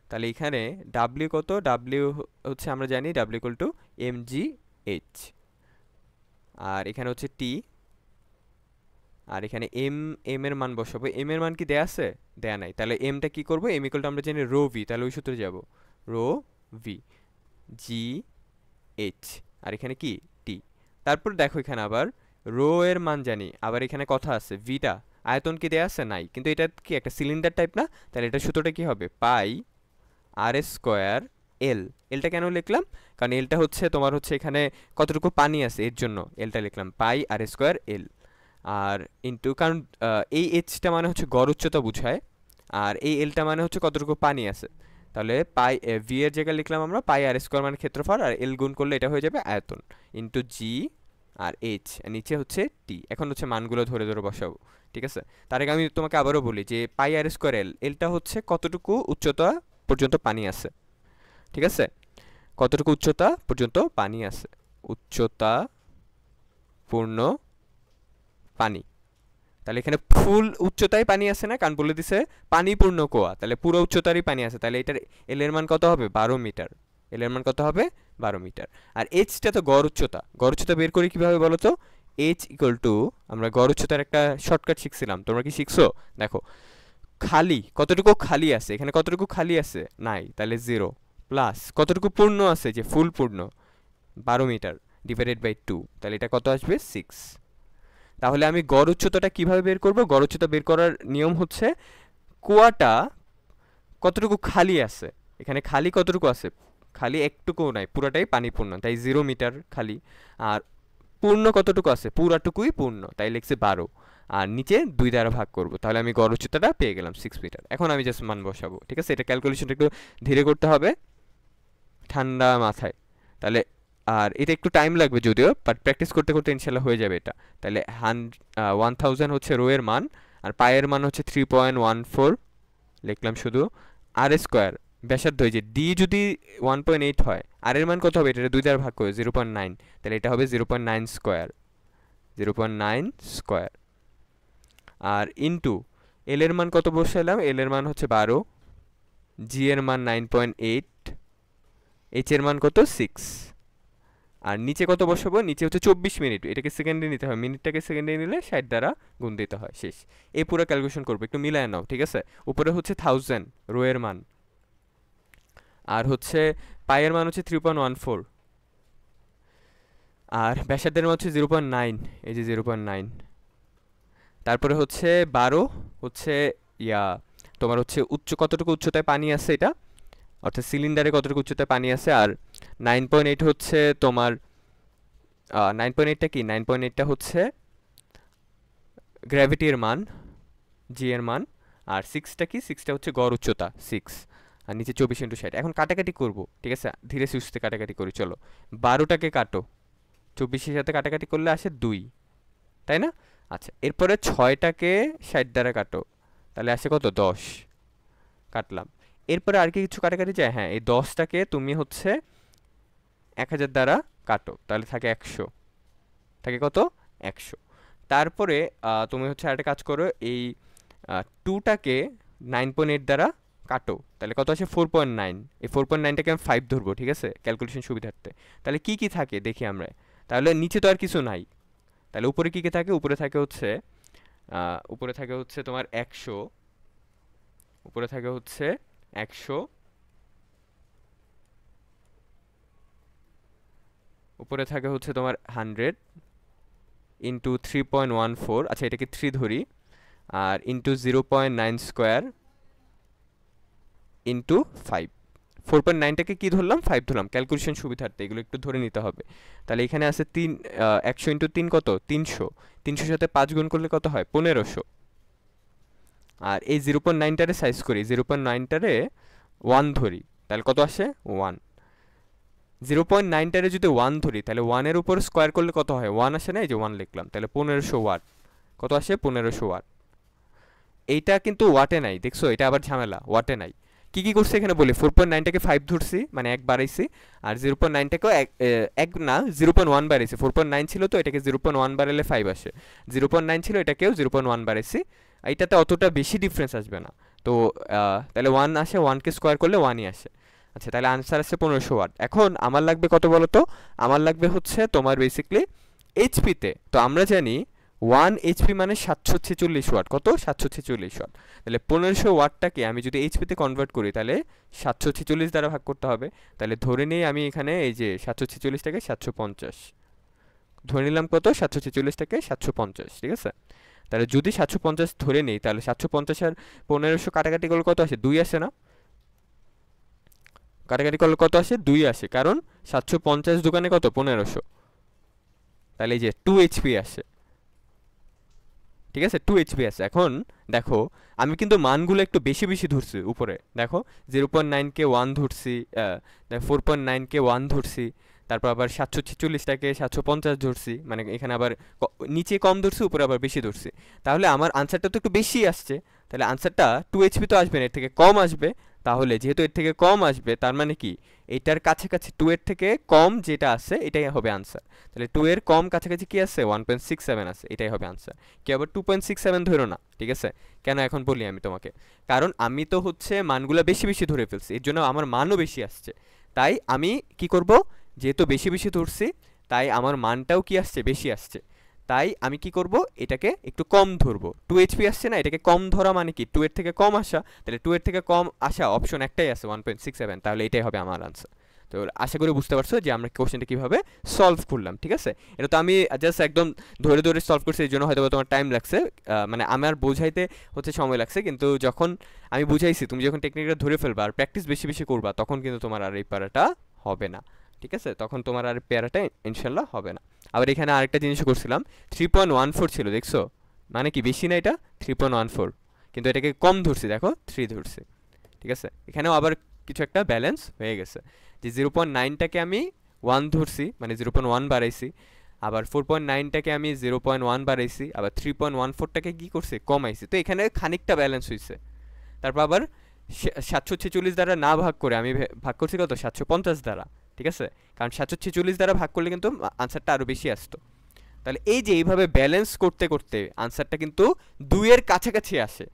A: তাহলে এখানে ডাব্লিউ কত ডাব্লিউ হচ্ছে আমরা জানি ডাব্লিউ equal to M G h আর এখানে হচ্ছে টি আর এখানে এম এম এর মান বসাবো এম এর মান কি দেয়া আছে দেয়া নাই তাহলে এমটা কি করব এম ইকুয়াল টু আমরা জানি রো ভি তাহলে ওই সূত্রে যাব রো ভি জি এইচ আর এখানে কি টি তারপর দেখো এখানে আবার রো এর মান জানি আবার এখানে কথা আছে ভিটা আয়তন কি দেয়া আছে নাই কিন্তু এটা কি একটা সিলিন্ডার টাইপ না তাহলে এটা সূত্রটা কি হবে পাই আর স্কোয়ার এল এলটা কেন লিখলাম কারণ এলটা হচ্ছে তোমার হচ্ছে এখানে কতটুকু পানি আছে এর জন্য এলটা লিখলাম পাই আর স্কোয়ার এল আর ইন্টু কারণ এই এইচটা মানে হচ্ছে গড় উচ্চতা বোঝায় আর এই এলটা মানে হচ্ছে কতটুকু পানি আছে তাহলে পাই ভি এর জায়গায় লিখলাম আমরা পাই আর স্কোয়ার মানে ক্ষেত্রফল আর এল গুণ করলে এটা হয়ে যাবে আয়তন ইন্টু জি আর এইচ নিচে হচ্ছে টি এখন হচ্ছে মানগুলো ধরে ধরে বসাবো ঠিক আছে তার আগে আমি তোমাকে আবারও বলি যে পাই আর স্কোয়ার এল এলটা হচ্ছে কতটুকু উচ্চতা পর্যন্ত পানি আছে ঠিক আছে কতটুকু উচ্চতা পর্যন্ত পানি আছে উচ্চতা পূর্ণ পানি তাহলে এখানে ফুল উচ্চতায় পানি আছে না কারণ বলে দিছে পানিপূর্ণ কুয়া তাহলে পুরো উচ্চতারই পানি আছে তাহলে এটার এল এর মান কত হবে বারো মিটার এল এর মান কত হবে বারো মিটার আর এইচটা তো গড় উচ্চতা গড় উচ্চতা বের করি কীভাবে বলো তো এইচ ইকুয়াল টু আমরা গড় উচ্চতার একটা শর্টকাট শিখছিলাম তোমরা কি শিখছো দেখো খালি কতটুকু খালি আছে এখানে কতটুকু খালি আছে নাই তাহলে জিরো প্লাস কতটুকু পূর্ণ আছে যে ফুল পূর্ণ বারো মিটার ডিভাইডেড বাই টু তাহলে এটা কত আসবে সিক্স তাহলে আমি গড় উচ্চতাটা কিভাবে বের করব গড় উচ্চতা বের করার নিয়ম হচ্ছে কুয়াটা কতটুকু খালি আছে এখানে খালি কতটুকু আছে খালি একটুকুও নাই পুরাটাই পানিপূর্ণ তাই জিরো মিটার খালি আর পূর্ণ কতটুকু আছে পুরাটুকুই পূর্ণ তাই লিখছে বারো আর নিচে দুই দ্বারা ভাগ করব তাহলে আমি গড় উচ্চতাটা পেয়ে গেলাম সিক্স মিটার এখন আমি জাস্ট মান বসাবো ঠিক আছে এটা ক্যালকুলেশনটা একটু ধীরে করতে হবে ঠান্ডা মাথায় তাহলে আর এটা একটু টাইম লাগবে যদিও বাট প্র্যাকটিস করতে করতে ইনশাল্লাহ হয়ে যাবে এটা তাহলে হান ওয়ান থাউজেন্ড হচ্ছে রোয়ের মান আর পায়ের মান হচ্ছে থ্রি পয়েন্ট ওয়ান ফোর লিখলাম শুধু আর স্কোয়ার ব্যাসার্ধ হয়ে যে ডি যদি ওয়ান পয়েন্ট এইট হয় আর এর মান কত হবে এটা দুই দ্বারা ভাগ করে জিরো পয়েন্ট নাইন তাহলে এটা হবে zero point nine square zero point nine square আর ইন্টু এল এর মান কত বসালাম এল এর মান হচ্ছে বারো জি এর মান নাইন পয়েন্ট এইট এইচ এর মান কত সিক্স আর নিচে কত বসাবো নিচে হচ্ছে চব্বিশ মিনিট এটাকে সেকেন্ডে নিতে হয় মিনিটটাকে সেকেন্ডে নিলে ষাট দ্বারা গুণ দিতে হয় শেষ এই পুরো ক্যালকুলেশন করবো একটু মিলায় নাও ঠিক আছে উপরে হচ্ছে থাউজেন্ড রোয়ের মান আর হচ্ছে পায়ের মান হচ্ছে থ্রি পয়েন্ট ওয়ান ফোর আর ব্যাসাদের মান হচ্ছে জিরো পয়েন্ট নাইন এই যে জিরো পয়েন্ট নাইন তারপরে হচ্ছে বারো হচ্ছে ইয়া তোমার হচ্ছে উচ্চ কতটুকু উচ্চতায় পানি আছে এটা অর্থাৎ সিলিন্ডারে কতটুকু উচ্চতায় পানি আছে আর নাইন পয়েন্ট এইট হচ্ছে তোমার নাইন পয়েন্ট এইটটা কি নাইন পয়েন্ট এইটটা হচ্ছে গ্র্যাভিটির মান জি এর মান আর সিক্সটা কি সিক্সটা হচ্ছে গড় উচ্চতা সিক্স আর নিচে চব্বিশ ইন্টু ষাট এখন কাটাকাটি করব ঠিক আছে ধীরে সুস্থে কাটাকাটি করি চলো বারোটাকে কাটো চব্বিশের সাথে কাটাকাটি করলে আসে দুই তাই না আচ্ছা এরপরে ছয়টাকে ষাট দ্বারা কাটো তাহলে আসে কত দশ কাটলাম এরপরে আর কি কিছু কাটাকাটি যায় হ্যাঁ এই দশটাকে তুমি হচ্ছে এক হাজার দ্বারা কাটো তাহলে থাকে একশো থাকে কত একশো তারপরে তুমি হচ্ছে একটা কাজ করো এই টুটাকে নাইন পয়েন্ট এইট দ্বারা কাটো তাহলে কত আছে ফোর পয়েন্ট নাইন এই ফোর পয়েন্ট নাইনটাকে আমি ফাইভ ধরবো ঠিক আছে ক্যালকুলেশন সুবিধার্থে তাহলে কী কী থাকে দেখি আমরা তাহলে নিচে তো আর কিছু নাই তাহলে উপরে কী কী থাকে উপরে থাকে হচ্ছে উপরে থাকে হচ্ছে তোমার একশো উপরে থাকে হচ্ছে একশো উপরে থাকে হচ্ছে তোমার hundred into three point one four আচ্ছা এটাকে থ্রি ধরি আর into zero point nine square into five four point নাইনটাকে কী ধরলাম ফাইভ ধরলাম ক্যালকুলেশন সুবিধার্থে এগুলো একটু ধরে নিতে হবে তাহলে এখানে আছে তিন একশো ইন্টু তিন কত তিনশো তিনশোর সাথে পাঁচ গুণ করলে কত হয় পনেরোশো আর এই জিরো পয়েন্ট নাইনটারে সাইজ করি জিরো পয়েন্ট নাইনটারে ওয়ান ধরি তাহলে কত আসে ওয়ান জিরো পয়েন্ট নাইনটারে যদি ওয়ান ধরি তাহলে ওয়ানের উপর স্কোয়ার করলে কত হয় ওয়ান আসে না এই যে ওয়ান লিখলাম তাহলে পনেরোশো ওয়াট কত আসে পনেরোশো ওয়াট এইটা কিন্তু ওয়াটে নাই দেখছো এটা আবার ঝামেলা ওয়াটে নাই কি কী করছে এখানে বলি ফোর পয়েন্ট নাইনটাকে ফাইভ ধরছি মানে এক বাড়াইছি আর জিরো পয়েন্ট নাইনটাকেও এক এক না জিরো পয়েন্ট ওয়ান বাড়াইছি ফোর পয়েন্ট নাইন ছিল তো এটাকে জিরো পয়েন্ট ওয়ান বাড়ালে ফাইভ আসে জিরো পয়েন্ট নাইন ছিল এটাকেও জিরো পয়েন্ট ওয়ান বাড়াইছি এইটাতে অতটা বেশি ডিফারেন্স আসবে না তো তাহলে ওয়ান আসে ওয়ানকে স্কোয়ার করলে ওয়ানই আসে আচ্ছা তাহলে আনসার আছে পনেরোশো ওয়াট এখন আমার লাগবে কত বলো তো আমার লাগবে হচ্ছে তোমার বেসিকলি এইচপিতে তো আমরা জানি ওয়ান এইচপি মানে সাতশো ছেচল্লিশ ওয়াট কত সাতশো ছেচল্লিশ ওয়াট তাহলে পনেরোশো ওয়াটটাকে আমি যদি এইচপিতে কনভার্ট করি তাহলে সাতশো ছেচল্লিশ দ্বারা ভাগ করতে হবে তাহলে ধরে নিই আমি এখানে এই যে সাতশো ছেচল্লিশটাকে সাতশো পঞ্চাশ ধরে নিলাম কত সাতশো ছেচল্লিশটাকে সাতশো পঞ্চাশ ঠিক আছে তাহলে যদি সাতশো পঞ্চাশ ধরে নিই তাহলে সাতশো পঞ্চাশ আর পনেরোশো কাটাকাটি করলে কত আছে দুই আসে না কারিগারি কল কত আসে দুই আসে কারণ সাতশো পঞ্চাশ দোকানে কত পনেরোশো তাহলে এই যে টু এইচপি আসে ঠিক আছে টু এইচপি আছে এখন দেখো আমি কিন্তু মানগুলো একটু বেশি বেশি ধরছি উপরে দেখো জিরো পয়েন্ট নাইন কে ওয়ান ধরছি ফোর পয়েন্ট নাইন কে ওয়ান ধরছি তারপর আবার সাতশো ছেচল্লিশটাকে সাতশো পঞ্চাশ ধরছি মানে এখানে আবার নিচে কম ধরছি উপরে আবার বেশি ধরছি তাহলে আমার আনসারটা তো একটু বেশি আসছে তাহলে আনসারটা টু এইচপি তো আসবে না এর থেকে কম আসবে তাহলে যেহেতু এর থেকে কম আসবে তার মানে কি এটার কাছাকাছি টু এর থেকে কম যেটা আছে এটাই হবে আনসার তাহলে টু এর কম কাছাকাছি কি আছে ওয়ান পয়েন্ট সিক্স সেভেন আছে এটাই হবে আনসার কি আবার টু পয়েন্ট সিক্স সেভেন ধরো না ঠিক আছে কেন এখন বলি আমি তোমাকে কারণ আমি তো হচ্ছে মানগুলো বেশি বেশি ধরে ফেলছি এর জন্য আমার মানও বেশি আসছে তাই আমি কি করব যেহেতু বেশি বেশি ধরছি তাই আমার মানটাও কি আসছে বেশি আসছে তাই আমি কি করব এটাকে একটু কম ধরবো টু এইচপি আসছে না এটাকে কম ধরা মানে কি টু এর থেকে কম আসা তাহলে টু এর থেকে কম আসা অপশন একটাই আছে ওয়ান পয়েন্ট সিক্স সেভেন তাহলে এটাই হবে আমার আনসার তো আশা করি বুঝতে পারছো যে আমরা কোশ্চেনটা কীভাবে সলভ করলাম ঠিক আছে এটা তো আমি জাস্ট একদম ধরে ধরে সলভ করছি এই জন্য হয়তো তোমার টাইম লাগছে মানে আমার বোঝাইতে হচ্ছে সময় লাগছে কিন্তু যখন আমি বুঝাইছি তুমি যখন টেকনিকটা ধরে ফেলবা আর প্র্যাকটিস বেশি বেশি করবা তখন কিন্তু তোমার আর এই প্যারাটা হবে না ঠিক আছে তখন তোমার আর প্যারাটা ইনশাল্লাহ হবে না আবার এখানে আরেকটা জিনিস করছিলাম থ্রি পয়েন্ট ওয়ান ফোর ছিল দেখছো মানে কি বেশি না এটা থ্রি পয়েন্ট ওয়ান ফোর কিন্তু এটাকে কম ধরছি দেখো থ্রি ধরছে ঠিক আছে এখানেও আবার কিছু একটা ব্যালেন্স হয়ে গেছে যে জিরো পয়েন্ট নাইনটাকে আমি ওয়ান ধরছি মানে জিরো পয়েন্ট ওয়ান বাড়াইছি আবার ফোর পয়েন্ট নাইনটাকে আমি জিরো পয়েন্ট ওয়ান বাড়াইছি আবার থ্রি পয়েন্ট ওয়ান ফোরটাকে কী কম কমাইছি তো এখানে খানিকটা ব্যালেন্স হয়েছে তারপর আবার সাতশো ছেচল্লিশ দ্বারা না ভাগ করে আমি ভাগ করছি কত সাতশো পঞ্চাশ দ্বারা ঠিক আছে কারণ সাতশো ছেচল্লিশ দ্বারা ভাগ করলে কিন্তু আনসারটা আরও বেশি আসতো তাহলে এই যে এইভাবে ব্যালেন্স করতে করতে আনসারটা কিন্তু দুইয়ের কাছাকাছি আসে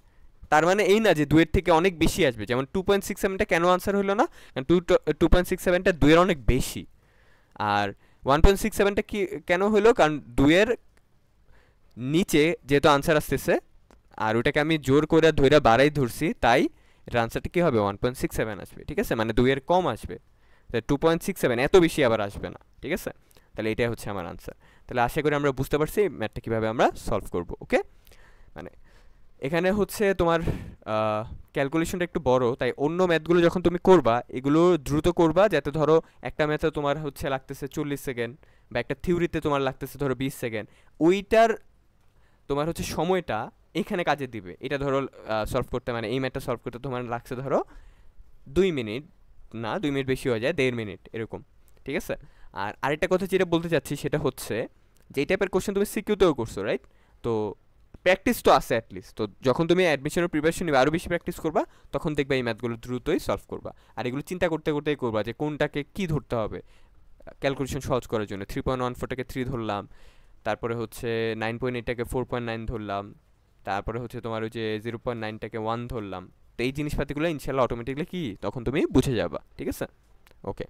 A: তার মানে এই না যে দুয়ের থেকে অনেক বেশি আসবে যেমন টু পয়েন্ট সিক্স সেভেনটা কেন আনসার হলো না কারণ টু টু পয়েন্ট সিক্স সেভেনটা দুয়ের অনেক বেশি আর ওয়ান পয়েন্ট সিক্স সেভেনটা কি কেন হলো কারণ দুয়ের নিচে যেহেতু আনসার আসতেছে আর ওটাকে আমি জোর করে ধৈরা বাড়াই ধরছি তাই এটার আনসারটা কী হবে ওয়ান পয়েন্ট সিক্স সেভেন আসবে ঠিক আছে মানে দুইয়ের কম আসবে টু পয়েন্ট সিক্স সেভেন এত বেশি আবার আসবে না ঠিক আছে তাহলে এটাই হচ্ছে আমার আনসার তাহলে আশা করি আমরা বুঝতে পারছি ম্যাথটা কীভাবে আমরা সলভ করব ওকে মানে এখানে হচ্ছে তোমার ক্যালকুলেশনটা একটু বড় তাই অন্য ম্যাথগুলো যখন তুমি করবা এগুলো দ্রুত করবা যাতে ধরো একটা ম্যাথে তোমার হচ্ছে লাগতেছে চল্লিশ সেকেন্ড বা একটা থিওরিতে তোমার লাগতেছে ধরো বিশ সেকেন্ড ওইটার তোমার হচ্ছে সময়টা এখানে কাজে দিবে এটা ধরো সলভ করতে মানে এই ম্যাথটা সলভ করতে তোমার লাগছে ধরো দুই মিনিট না দুই মিনিট বেশি হয়ে যায় দেড় মিনিট এরকম ঠিক আছে আর আরেকটা কথা যেটা বলতে চাচ্ছি সেটা হচ্ছে যে টাইপের কোশ্চেন তুমি সিকিউতেও করছো রাইট তো প্র্যাকটিস তো আছে অ্যাটলিস্ট তো যখন তুমি অ্যাডমিশনের প্রিপারেশন নিবে আরও বেশি প্র্যাকটিস করবা তখন দেখবে এই ম্যাথগুলো দ্রুতই সলভ করবা আর এগুলো চিন্তা করতে করতেই করবা যে কোনটাকে কি ধরতে হবে ক্যালকুলেশন সহজ করার জন্য থ্রি পয়েন্ট ওয়ান ফোরটাকে থ্রি ধরলাম তারপরে হচ্ছে নাইন পয়েন্ট এইটটাকে ফোর পয়েন্ট নাইন ধরলাম তারপরে হচ্ছে তোমার ওই যে জিরো পয়েন্ট নাইনটাকে ওয়ান ধরলাম তো এই জিনিসপাতিগুলো ইনশাল্লাহ অটোমেটিকলি কি তখন তুমি বুঝে যাবা ঠিক আছে ওকে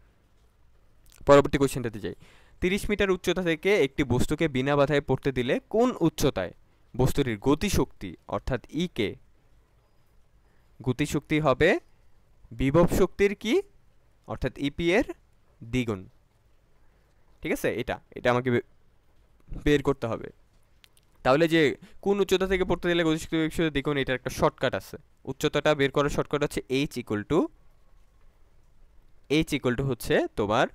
A: পরবর্তী কোয়েশ্চেনটাতে যাই তিরিশ মিটার উচ্চতা থেকে একটি বস্তুকে বিনা বাধায় পড়তে দিলে কোন উচ্চতায় বস্তুটির গতিশক্তি অর্থাৎ ই e কে গতিশক্তি হবে বিভব শক্তির কি অর্থাৎ ইপি e এর দ্বিগুণ ঠিক আছে এটা এটা আমাকে বের করতে হবে তাহলে যে কোন উচ্চতা থেকে পড়তে দিলে গতিশক্তি দ্বিগুণ এটার একটা শর্টকাট আছে উচ্চতাটা বের করার শর্টকাট হচ্ছে h equal to h equal to হচ্ছে তোমার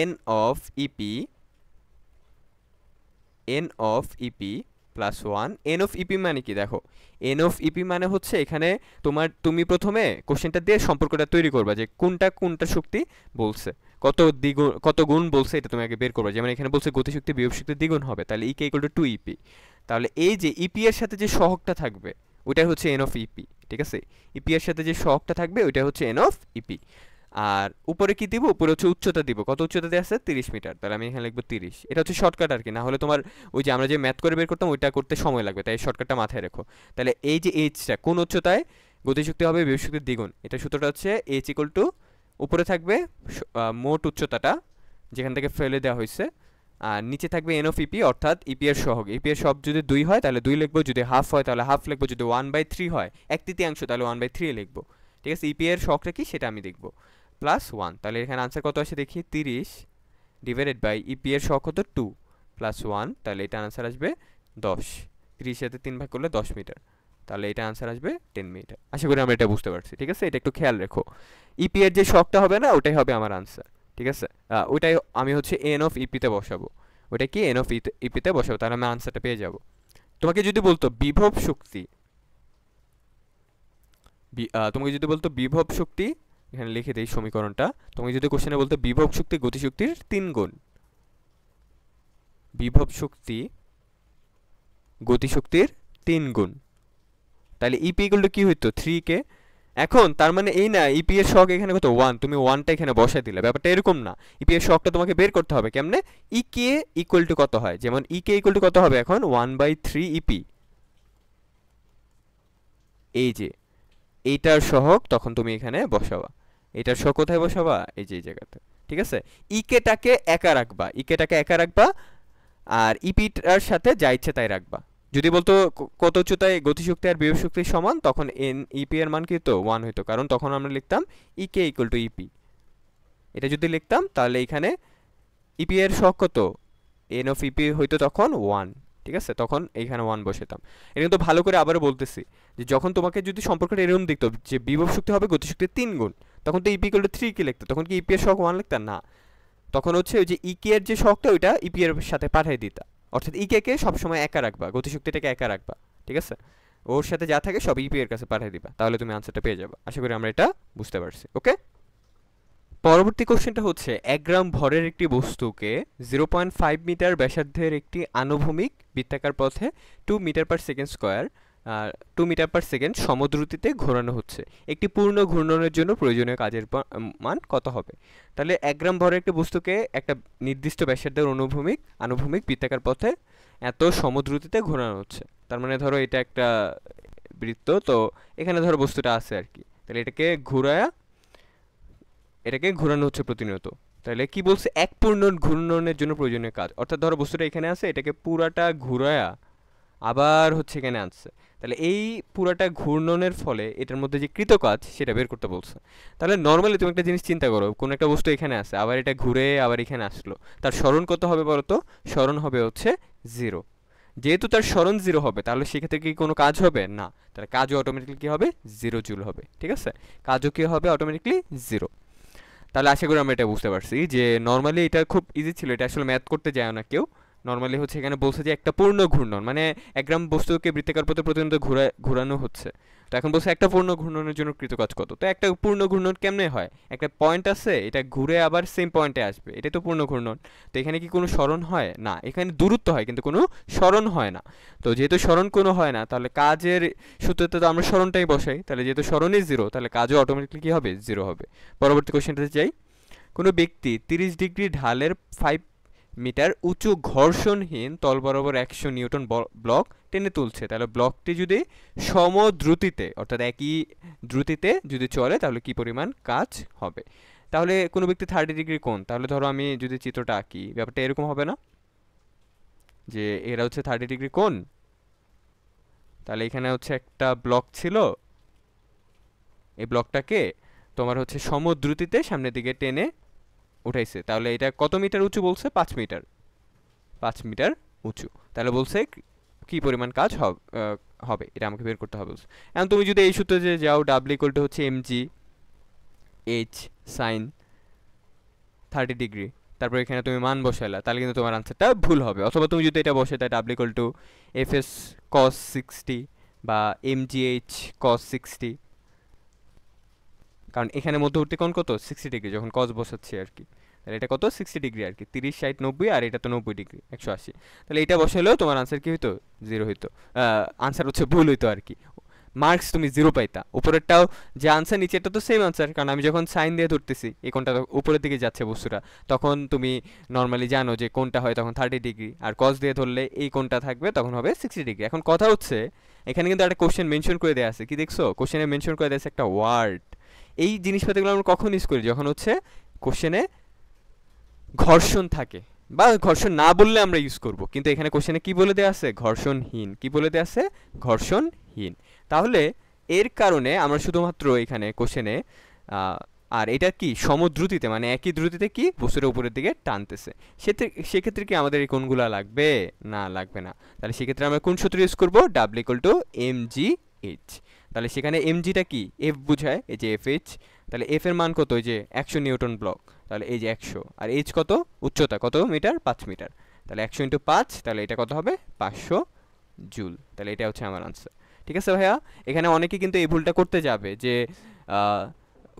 A: n of ep n of ep plus one n of ep মানে কি দেখো এন অফ ইপি মানে হচ্ছে এখানে তোমার তুমি প্রথমে কোশ্চেনটা দিয়ে সম্পর্কটা তৈরি করবা যে কোনটা কোনটা শক্তি বলছে কত দ্বিগুণ কত গুণ বলছে এটা তুমি আগে বের করবা যেমন এখানে বলছে গতিশক্তি বিভব শক্তি দ্বিগুণ হবে তাহলে ek equal to two ep তাহলে এই যে ইপি e এর সাথে যে সহগটা থাকবে ওইটাই হচ্ছে এন অফ ইপি ঠিক আছে ইপি e এর সাথে যে শকটা থাকবে ওইটা হচ্ছে এন অফ ইপি আর উপরে কি দিব উপরে হচ্ছে উচ্চতা দিব কত উচ্চতা দেওয়া আছে তিরিশ মিটার তাহলে আমি এখানে লিখবো তিরিশ এটা হচ্ছে শর্টকাট আর কি না হলে তোমার ওই যে আমরা যে ম্যাথ করে বের করতাম ওইটা করতে সময় লাগবে তাই শর্টকাটটা মাথায় রেখো তাহলে এই যে এইচটা কোন উচ্চতায় গতিশক্তি হবে বিভবশক্তির দ্বিগুণ এটা সূত্রটা হচ্ছে এইচ ইকুয়াল টু উপরে থাকবে মোট উচ্চতাটা যেখান থেকে ফেলে দেওয়া হয়েছে আর নিচে থাকবে এন ইপি অর্থাৎ ইপিএর e সহগ ইপি e সব যদি দুই হয় তাহলে দুই লিখবো যদি হাফ হয় তাহলে হাফ লিখবো যদি ওয়ান বাই থ্রি হয় এক তৃতীয়াংশ তাহলে ওয়ান বাই থ্রি লিখবো ঠিক আছে ইপিএর e এর শখটা কি সেটা আমি দেখবো প্লাস ওয়ান তাহলে এখানে আনসার কত আসে দেখি তিরিশ ডিভাইডেড বাই ইপিএর শখ হতো টু প্লাস ওয়ান তাহলে এটা আনসার আসবে দশ তিরিশ সাথে তিন ভাগ করলে দশ মিটার তাহলে এটা আনসার আসবে টেন মিটার আশা করি আমরা এটা বুঝতে পারছি ঠিক আছে এটা একটু খেয়াল রেখো ইপিএর যে শখটা হবে না ওটাই হবে আমার আনসার ঠিক আছে ওইটাই আমি হচ্ছে এন অফ ইপিতে বসাবো ওইটা কি এন অফ ইপিতে বসাবো তাহলে আমি আনসারটা পেয়ে যাব তোমাকে যদি বলতো বিভব শক্তি তোমাকে যদি বলতো বিভব শক্তি এখানে লিখে দিই সমীকরণটা তোমাকে যদি কোশ্চেনে বলতো বিভব শক্তি গতিশক্তির তিন গুণ বিভব শক্তি গতিশক্তির তিন গুণ তাহলে ইপি ইকুয়াল টু কি হইতো থ্রি কে এখন তার মানে এই না ইপি এর শখ এখানে কত ওয়ান তুমি ওয়ানটা এখানে বসাই দিলে ব্যাপারটা এরকম না ইপি এর শখটা তোমাকে বের করতে হবে কেমনে ই কে ইকুয়াল টু কত হয় যেমন ই কে ইকুয়াল টু কত হবে এখন ওয়ান বাই থ্রি ইপি এই যে এইটার সহক তখন তুমি এখানে বসাবা এটার শখ কোথায় বসাবা এই যে এই জায়গাতে ঠিক আছে ইকেটাকে e একা রাখবা ইকেটাকে e একা রাখবা আর ইপিটার e সাথে যা ইচ্ছে তাই রাখবা যদি বলতো কত উচ্চতায় গতিশক্তি আর বিভব শক্তি সমান তখন এন ইপি এর মান কিন্তু ওয়ান হইতো কারণ তখন আমরা লিখতাম ইকে ইকুয়াল টু ইপি এটা যদি লিখতাম তাহলে এখানে ইপি এর শখ কত এন অফ ইপি হইতো তখন ওয়ান ঠিক আছে তখন এইখানে ওয়ান বসেতাম এটা কিন্তু ভালো করে আবারও বলতেছি যে যখন তোমাকে যদি সম্পর্কটা এরকম দেখতো যে বিভব শক্তি হবে গতিশক্তির তিন গুণ তখন তো ইপি ইকুয়াল টু থ্রি কে লিখতো তখন কি ইপি এর শখ ওয়ান লিখতাম না তখন হচ্ছে ওই যে ইকে এর যে শখটা ওইটা ইপি এর সাথে পাঠিয়ে দিতা অর্থাৎ e কে সবসময় একা রাখবা গতিশক্তিটাকে একা রাখবা ঠিক আছে ওর সাথে যা থাকে সব ইপি e এর কাছে পাঠিয়ে দিবা তাহলে তুমি আনসারটা পেয়ে যাবে আশা করি আমরা এটা বুঝতে পারছি ওকে পরবর্তী কোশ্চেনটা হচ্ছে এক গ্রাম ভরের একটি বস্তুকে জিরো পয়েন্ট ফাইভ মিটার ব্যাসার্ধের একটি আনুভূমিক বৃত্তাকার পথে two metre per second square two metre per second সমদ্রুতিতে ঘোরানো হচ্ছে একটি পূর্ণ ঘূর্ণনের জন্য প্রয়োজনীয় কাজের মান কত হবে তাহলে এক গ্রাম ভরের একটি বস্তুকে একটা নির্দিষ্ট ব্যাসার্ধের অনুভূমিক আনুভূমিক বৃত্তাকার পথে এত সমদ্রুতিতে ঘোরানো হচ্ছে তার মানে ধরো এটা একটা বৃত্ত তো এখানে ধরো বস্তুটা আছে আর কি তাহলে এটাকে ঘুরায়া এটাকে ঘোরানো হচ্ছে প্রতিনিয়ত তাহলে কি বলছে এক পূর্ণ ঘূর্ণনের জন্য প্রয়োজনীয় কাজ অর্থাৎ ধরো বস্তুটা এখানে আছে এটাকে পুরাটা ঘুরায়া আবার হচ্ছে এখানে আনছে তাহলে এই পুরাটা ঘূর্ণনের ফলে এটার মধ্যে যে কৃতকাজ সেটা বের করতে বলছে তাহলে নর্মালি তুমি একটা জিনিস চিন্তা করো কোনো একটা বস্তু এখানে আসে আবার এটা ঘুরে আবার এখানে আসলো তার স্মরণ কত হবে বলো তো স্মরণ হবে হচ্ছে জিরো যেহেতু তার স্মরণ জিরো হবে তাহলে সেক্ষেত্রে কি কোনো কাজ হবে না তাহলে কাজও অটোমেটিকলি কী হবে জিরো জুল হবে ঠিক আছে কাজও কী হবে অটোমেটিকলি জিরো তাহলে আশা করি আমরা এটা বুঝতে পারছি যে নর্মালি এটা খুব ইজি ছিল এটা আসলে ম্যাথ করতে যায় না কেউ নর্মালি হচ্ছে এখানে বলছে যে একটা পূর্ণ ঘূর্ণন মানে এক গ্রাম বস্তুকে বৃত্তাকার পথে প্রতিনিয়ত ঘুরা ঘুরানো হচ্ছে তো এখন বলছে একটা পূর্ণ ঘূর্ণনের জন্য কৃতকাজ কত তো একটা পূর্ণ ঘূর্ণন কেমনে হয় একটা পয়েন্ট আছে এটা ঘুরে আবার সেম পয়েন্টে আসবে এটাই তো পূর্ণ ঘূর্ণন তো এখানে কি কোনো স্মরণ হয় না এখানে দূরত্ব হয় কিন্তু কোনো স্মরণ হয় না তো যেহেতু স্মরণ কোনো হয় না তাহলে কাজের সূত্রতে তো আমরা স্মরণটাই বসাই তাহলে যেহেতু স্মরণই জিরো তাহলে কাজও অটোমেটিকলি কী হবে জিরো হবে পরবর্তী কোশ্চেনটাতে যাই কোনো ব্যক্তি তিরিশ ডিগ্রি ঢালের ফাইভ মিটার উঁচু ঘর্ষণহীন তল বরাবর একশো নিউটন ব্লক টেনে তুলছে তাহলে ব্লকটি যদি সমদ্রুতিতে অর্থাৎ একই দ্রুতিতে যদি চলে তাহলে কি পরিমাণ কাজ হবে তাহলে কোনো ব্যক্তি থার্টি ডিগ্রি কোন তাহলে ধরো আমি যদি চিত্রটা আঁকি ব্যাপারটা এরকম হবে না যে এরা হচ্ছে থার্টি ডিগ্রি কোন তাহলে এখানে হচ্ছে একটা ব্লক ছিল এই ব্লকটাকে তোমার হচ্ছে সমদ্রুতিতে সামনের দিকে টেনে উঠাইছে তাহলে এটা কত মিটার উঁচু বলছে পাঁচ মিটার পাঁচ মিটার উঁচু তাহলে বলছে কি পরিমাণ কাজ হবে এটা আমাকে বের করতে হবে বলছে এখন তুমি যদি এই সূত্রে যে যাও ডাব্লিউ ইকুয়াল টু হচ্ছে mg h sine thirty degree তারপর এখানে তুমি মান বসাইলা তাহলে কিন্তু তোমার আনসারটা ভুল হবে অথবা তুমি যদি এটা বসে তাই ডাব্লিউ equal to f s cos sixty বা এমজিএইচ কস সিক্সটি কারণ এখানে মধ্যবর্তী কোণ কত সিক্সটি ডিগ্রি যখন কজ বসাচ্ছি আর কি তাহলে এটা কত সিক্সটি ডিগ্রি আর কি তিরিশ ষাট নব্বই আর এটা তো নব্বই ডিগ্রি একশো আশি তাহলে এটা বসালেও তোমার আনসার কি হইতো জিরো হইতো আনসার হচ্ছে ভুল হইতো আর কি মার্কস তুমি জিরো পাইতা উপরেরটাও যে আনসার নিচেরটা তো সেম আনসার কারণ আমি যখন সাইন দিয়ে ধরতেছি এই কোনটা উপরের দিকে যাচ্ছে বস্তুটা তখন তুমি নর্মালি জানো যে কোনটা হয় তখন থার্টি ডিগ্রি আর কস দিয়ে ধরলে এই কোনটা থাকবে তখন হবে সিক্সটি ডিগ্রি এখন কথা হচ্ছে এখানে কিন্তু একটা কোশ্চেন মেনশন করে দেওয়া আছে কি দেখছো কোশ্চেনে মেনশন করে দেওয়া আছে একটা ওয়ার্ড এই জিনিসপাতিগুলো আমরা কখন ইউজ করি যখন হচ্ছে কোশ্চেনে ঘর্ষণ থাকে বা ঘর্ষণ না বললে আমরা ইউজ করব কিন্তু এখানে কোশ্চেনে কি বলে দেওয়া আছে ঘর্ষণহীন কি বলে দেওয়া আছে ঘর্ষণহীন তাহলে এর কারণে আমরা শুধুমাত্র এখানে কোশ্চেনে আর এটা কি সমদ্রুতিতে মানে একই দ্রুতিতে কি বস্তুটা উপরের দিকে টানতেছে সেক্ষেত্রে কি আমাদের এই কোনগুলা লাগবে না লাগবে না তাহলে সেক্ষেত্রে আমরা কোন সূত্র ইউজ করবো ডাব্লিকল টু এম জি এইচ তাহলে সেখানে এমজিটা কি এফ বুঝায় এই যে এফ এইচ তাহলে এফ এর মান কত এই যে একশো নিউটন ব্লক তাহলে এই যে একশো আর এইচ কত উচ্চতা কত মিটার পাঁচ মিটার তাহলে একশো ইন্টু পাঁচ তাহলে এটা কত হবে পাঁচশো জুল তাহলে এটা হচ্ছে আমার আনসার ঠিক আছে ভাইয়া এখানে অনেকে কিন্তু এই ভুলটা করতে যাবে যে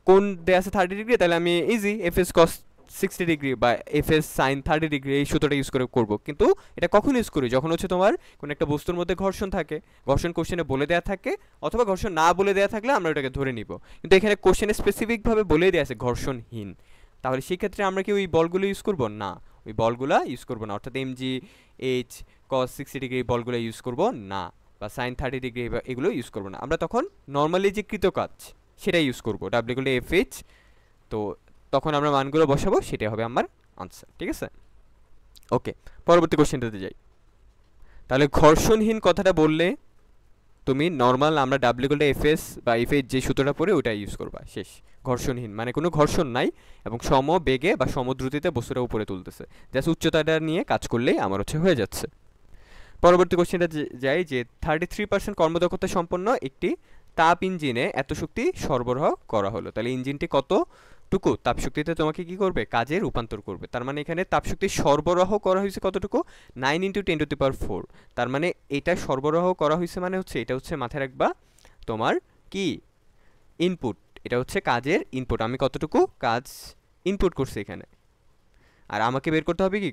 A: কোন দেয়া আছে থার্টি ডিগ্রি তাহলে আমি ইজি f s cos sixty degree বা f s sine thirty degree এই সুতোটা ইউজ করে করবো কিন্তু এটা কখন ইউজ করি যখন হচ্ছে তোমার কোনো একটা বস্তুর মধ্যে ঘর্ষণ থাকে ঘর্ষণ কোশ্চেনে বলে দেওয়া থাকে অথবা ঘর্ষণ না বলে দেওয়া থাকলে আমরা ওটাকে ধরে নিব কিন্তু এখানে কোশ্চেনে স্পেসিফিকভাবে বলে দেওয়া আছে ঘর্ষণহীন তাহলে সেই ক্ষেত্রে আমরা কি ওই বলগুলো ইউজ করবো না ওই বলগুলো ইউজ করবো না অর্থাৎ mg h cos sixty degree বলগুলো ইউজ করবো না বা সাইন থার্টি ডিগ্রি এগুলো ইউজ করবো না আমরা তখন নর্মালি যে কৃতকাজ সেটা ইউজ করবো ডাব্লিউ এফ এইচ তো তখন আমরা মানগুলো বসাবো সেটাই হবে আমার আনসার ঠিক আছে ওকে পরবর্তী কোশ্চেনটাতে যাই তাহলে ঘর্ষণহীন কথাটা বললে তুমি নর্মাল আমরা ডাব্লিউটা এফ এস বা এফ এস যে সুতোটা পরে ওটা ইউজ করবা শেষ ঘর্ষণহীন মানে কোনো ঘর্ষণ নাই এবং সম বেগে বা সমদ্রুতিতে বস্তুটা উপরে তুলতেছে জাস্ট উচ্চতাটা নিয়ে কাজ করলেই আমার হচ্ছে হয়ে যাচ্ছে পরবর্তী কোশ্চেনটা যাই যে থার্টি থ্রি পার্সেন্ট কর্মদক্ষতা সম্পন্ন একটি তাপ ইঞ্জিনে এত শক্তি সরবরাহ করা হলো তাহলে ইঞ্জিনটি কত সবটুকু তাপশক্তিতে তোমাকে কি করবে কাজে রূপান্তর করবে তার মানে এখানে তাপশক্তি সরবরাহ করা হয়েছে কতটুকু nine into ten to the power four তার মানে এটা সরবরাহ করা হয়েছে মানে হচ্ছে এটা হচ্ছে মাথায় রাখবা তোমার কি ইনপুট এটা হচ্ছে কাজের ইনপুট আমি কতটুকু কাজ ইনপুট করছি এখানে আর আমাকে বের করতে হবে কি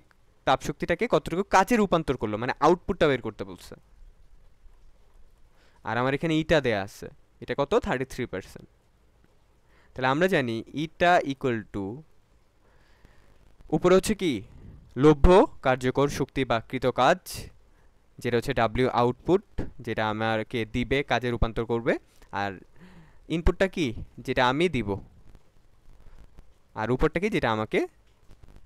A: তাপশক্তিটাকে কতটুকু কাজে রূপান্তর করলো মানে আউটপুটটা বের করতে বলছে আর আমার এখানে ইটা দেয়া আছে এটা কত থার্টি থ্রি পার্সেন্ট তাহলে আমরা জানি ইটা ইকুয়াল টু উপরে হচ্ছে কি লভ্য কার্যকর শক্তি বা কৃত কাজ যেটা হচ্ছে ডাব্লিউ আউটপুট যেটা আমাকে দিবে কাজে রূপান্তর করবে আর ইনপুটটা কি যেটা আমি দিব আর উপরটা কি যেটা আমাকে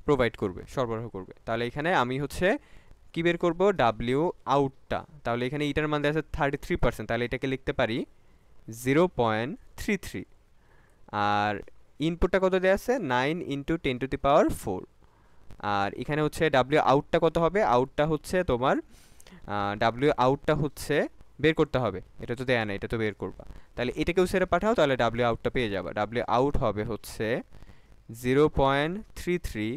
A: প্রোভাইড করবে সরবরাহ করবে তাহলে এখানে আমি হচ্ছে কি বের করব ডাব্লিউ আউটটা তাহলে এখানে ইটার মান দেওয়া আছে থার্টি থ্রি পার্সেন্ট তাহলে এটাকে লিখতে পারি জিরো পয়েন্ট থ্রি থ্রি আর ইনপুটটা কত দেওয়া আছে nine into ten to the power four আর এখানে হচ্ছে ডাব্লিউ আউটটা কত হবে আউটটা হচ্ছে তোমার ডাব্লিউ আউটটা হচ্ছে বের করতে হবে এটা তো দেয়া না এটা তো বের করবা তাহলে এটাকেও সেরে পাঠাও তাহলে ডাব্লিউ আউটটা পেয়ে যাবা ডাব্লিউ আউট হবে হচ্ছে zero point three three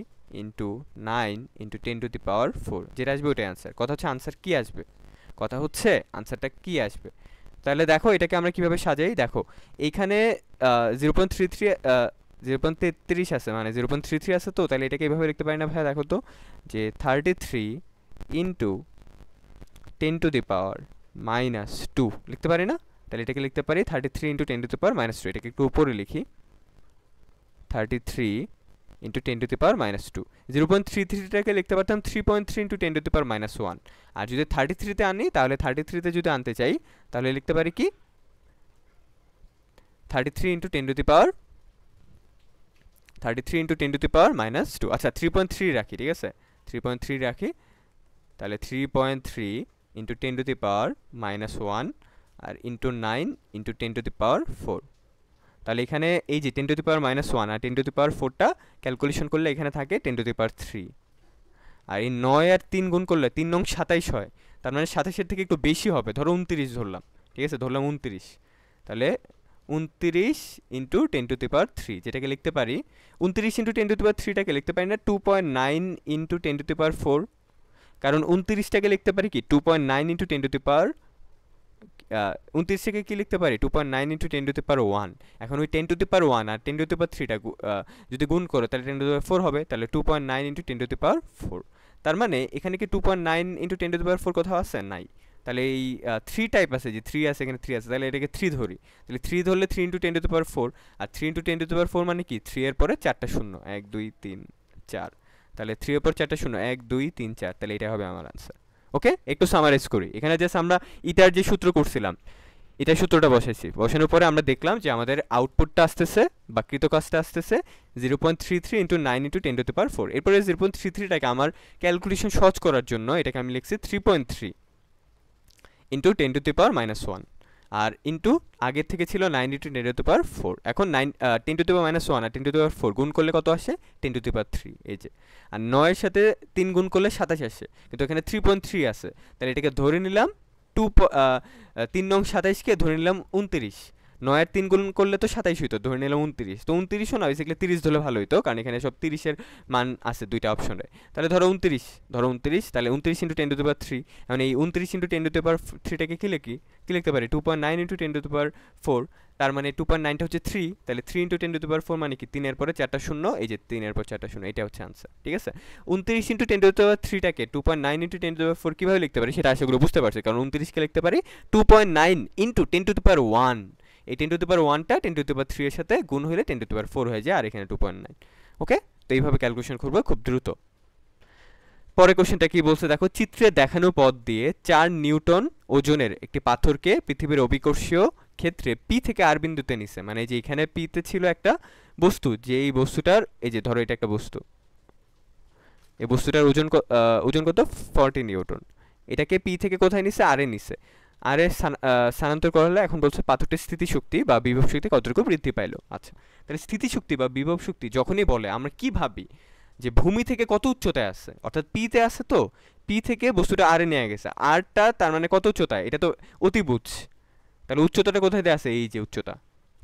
A: into nine into ten to the power four যেটা আসবে ওটাই আনসার কথা হচ্ছে আনসার কী আসবে কথা হচ্ছে আনসারটা কী আসবে তাহলে দেখো এটাকে আমরা কিভাবে সাজাই দেখো এইখানে zero point three three zero point তেত্রিশ আছে মানে জিরো পয়েন্ট থ্রি থ্রি আছে তো তাহলে এটাকে এভাবে লিখতে পারি না ভাই দেখো তো যে thirty three into ten to the power minus two লিখতে পারি না তাহলে এটাকে লিখতে পারি thirty three into ten to the power minus two এটাকে একটু উপরে লিখি thirty three into ten to the power minus two zero point three থ্রিটাকে লিখতে পারতাম three point three into ten to the power minus one আর যদি thirty থ্রিতে আনি তাহলে থার্টি থ্রিতে যদি আনতে চাই তাহলে লিখতে পারি কি thirty three into ten to the power thirty three into ten to the power minus two আচ্ছা থ্রি পয়েন্ট থ্রি রাখি ঠিক আছে থ্রি পয়েন্ট থ্রি রাখি তাহলে three point three into ten to the power minus one আর into nine into ten to the power four তাহলে এখানে এই যে ten to the power minus one আর টেন টু দি পাওয়ার ফোরটা calculation করলে এখানে থাকে ten to the power three আর এই নয় আর তিন গুণ করলে তিন নং সাতাইশ হয় তার মানে সাতাশের থেকে একটু বেশি হবে ধরো উনত্রিশ ধরলাম ঠিক আছে ধরলাম উনত্রিশ তাহলে উনত্রিশ into ten to the power three যেটাকে লিখতে পারি উনত্রিশ into ten to the power থ্রিটাকে লিখতে পারি না two point nine into ten to the power four কারণ উনত্রিশটাকে লিখতে পারি কি two point nine into ten to the power উনত্রিশ থেকে কী লিখতে পারি two point nine into ten to the power one এখন ওই ten to the power one আর টেন টু দি পার থ্রিটা যদি গুণ করো তাহলে ten to the power four হবে তাহলে two point nine into ten to the power four তার মানে এখানে কি two point nine into ten to the power four কোথাও আছে নাই তাহলে এই থ্রি টাইপ আছে যে থ্রি আছে এখানে থ্রি আছে তাহলে এটাকে থ্রি ধরি তাহলে থ্রি ধরলে three into ten to the four আর three into ten to the power four মানে কি থ্রি এর পরে চারটা শূন্য এক দুই তিন চার তাহলে থ্রি এর পর চারটা শূন্য এক দুই তিন চার তাহলে এটা হবে আমার আনসার ওকে একটু সামারাইজ করি এখানে জাস্ট আমরা ইটার যে সূত্র করছিলাম এটা সূত্রটা বসাইছি বসানোর পরে আমরা দেখলাম যে আমাদের আউটপুটটা আসতেছে বা কৃতকাজটা আসতেছে zero point three three into nine into ten to the power four এরপরে জিরো পয়েন্ট থ্রি থ্রিটাকে আমার ক্যালকুলেশন সহজ করার জন্য এটাকে আমি লিখছি three point three into ten to the power minus one আর ইন্টু আগের থেকে ছিল nine into ten to power four এখন nine ten to the power minus one আর ten to the power four গুণ করলে কত আসে ten to the power three এই যে আর নয়ের সাথে তিন গুণ করলে সাতাশ আসে কিন্তু এখানে থ্রি পয়েন্ট থ্রি আসে তাহলে এটাকে ধরে নিলাম টু তিন নং সাতাইশকে ধরে নিলাম উনত্রিশ নয়ের তিন গুণ করলে তো সাতাইশ হইতো ধরে নিলাম উনত্রিশ তো উনত্রিশও না বেসিক্যালি তিরিশ ধরলে ভালো হইতো কারণ এখানে সব তিরিশের মান আছে দুইটা অপশনে তাহলে ধরো উনত্রিশ ধরো উনত্রিশ তাহলে উনত্রিশ into ten to power three মানে এই উনত্রিশ ইন্টু টেন টু পাওয়ার থ্রিটাকে কি লিখি কি লিখতে পারি two point nine into ten to power four তার মানে টু পয়েন্ট নাইনটা হচ্ছে থ্রি তাহলে three into ten to power four মানে কি তিনের পরে চারটা শূন্য এই যে তিনের পর চারটা শূন্য এটা হচ্ছে আনসার ঠিক আছে উনত্রিশ ইন্টু টেন টু পাওয়ার থ্রিটাকে two point nine into ten to power four কীভাবে লিখতে পারি সেটা আশা করি বুঝতে পারছি কারণ উনত্রিশকে লিখতে পারি two point nine into ten to power one এই টেন টু দি পাওয়ার ওয়ানটা ten to the power three এর সাথে গুণ হলে ten to the power four হয়ে যায় আর এখানে টু পয়েন্ট নাইন ওকে তো এইভাবে ক্যালকুলেশন করবো খুব দ্রুত পরে কোশ্চেনটা কি বলছে দেখো চিত্রে দেখানো পথ দিয়ে চার নিউটন ওজনের একটি পাথরকে পৃথিবীর অভিকর্ষীয় ক্ষেত্রে পি থেকে আর বিন্দুতে নিছে মানে যে এখানে পিতে ছিল একটা বস্তু যে এই বস্তুটার এই যে ধরো এটা একটা বস্তু এই বস্তুটার ওজন ওজন কত ফর্টি নিউটন এটাকে পি থেকে কোথায় নিছে এ নিছে আর এর স্থানান্তর করা হলে এখন বলছে পাথরটির স্থিতিশক্তি বা বিভব শক্তি কতটুকু বৃদ্ধি পাইল আচ্ছা তাহলে স্থিতিশক্তি বা বিভব শক্তি যখনই বলে আমরা কি ভাবি যে ভূমি থেকে কত উচ্চতায় আছে অর্থাৎ পিতে আছে তো পি থেকে বস্তুটা আরে নিয়ে গেছে আরটা তার মানে কত উচ্চতায় এটা তো অতি বুঝ তাহলে উচ্চতাটা কোথায় দেওয়া আছে এই যে উচ্চতা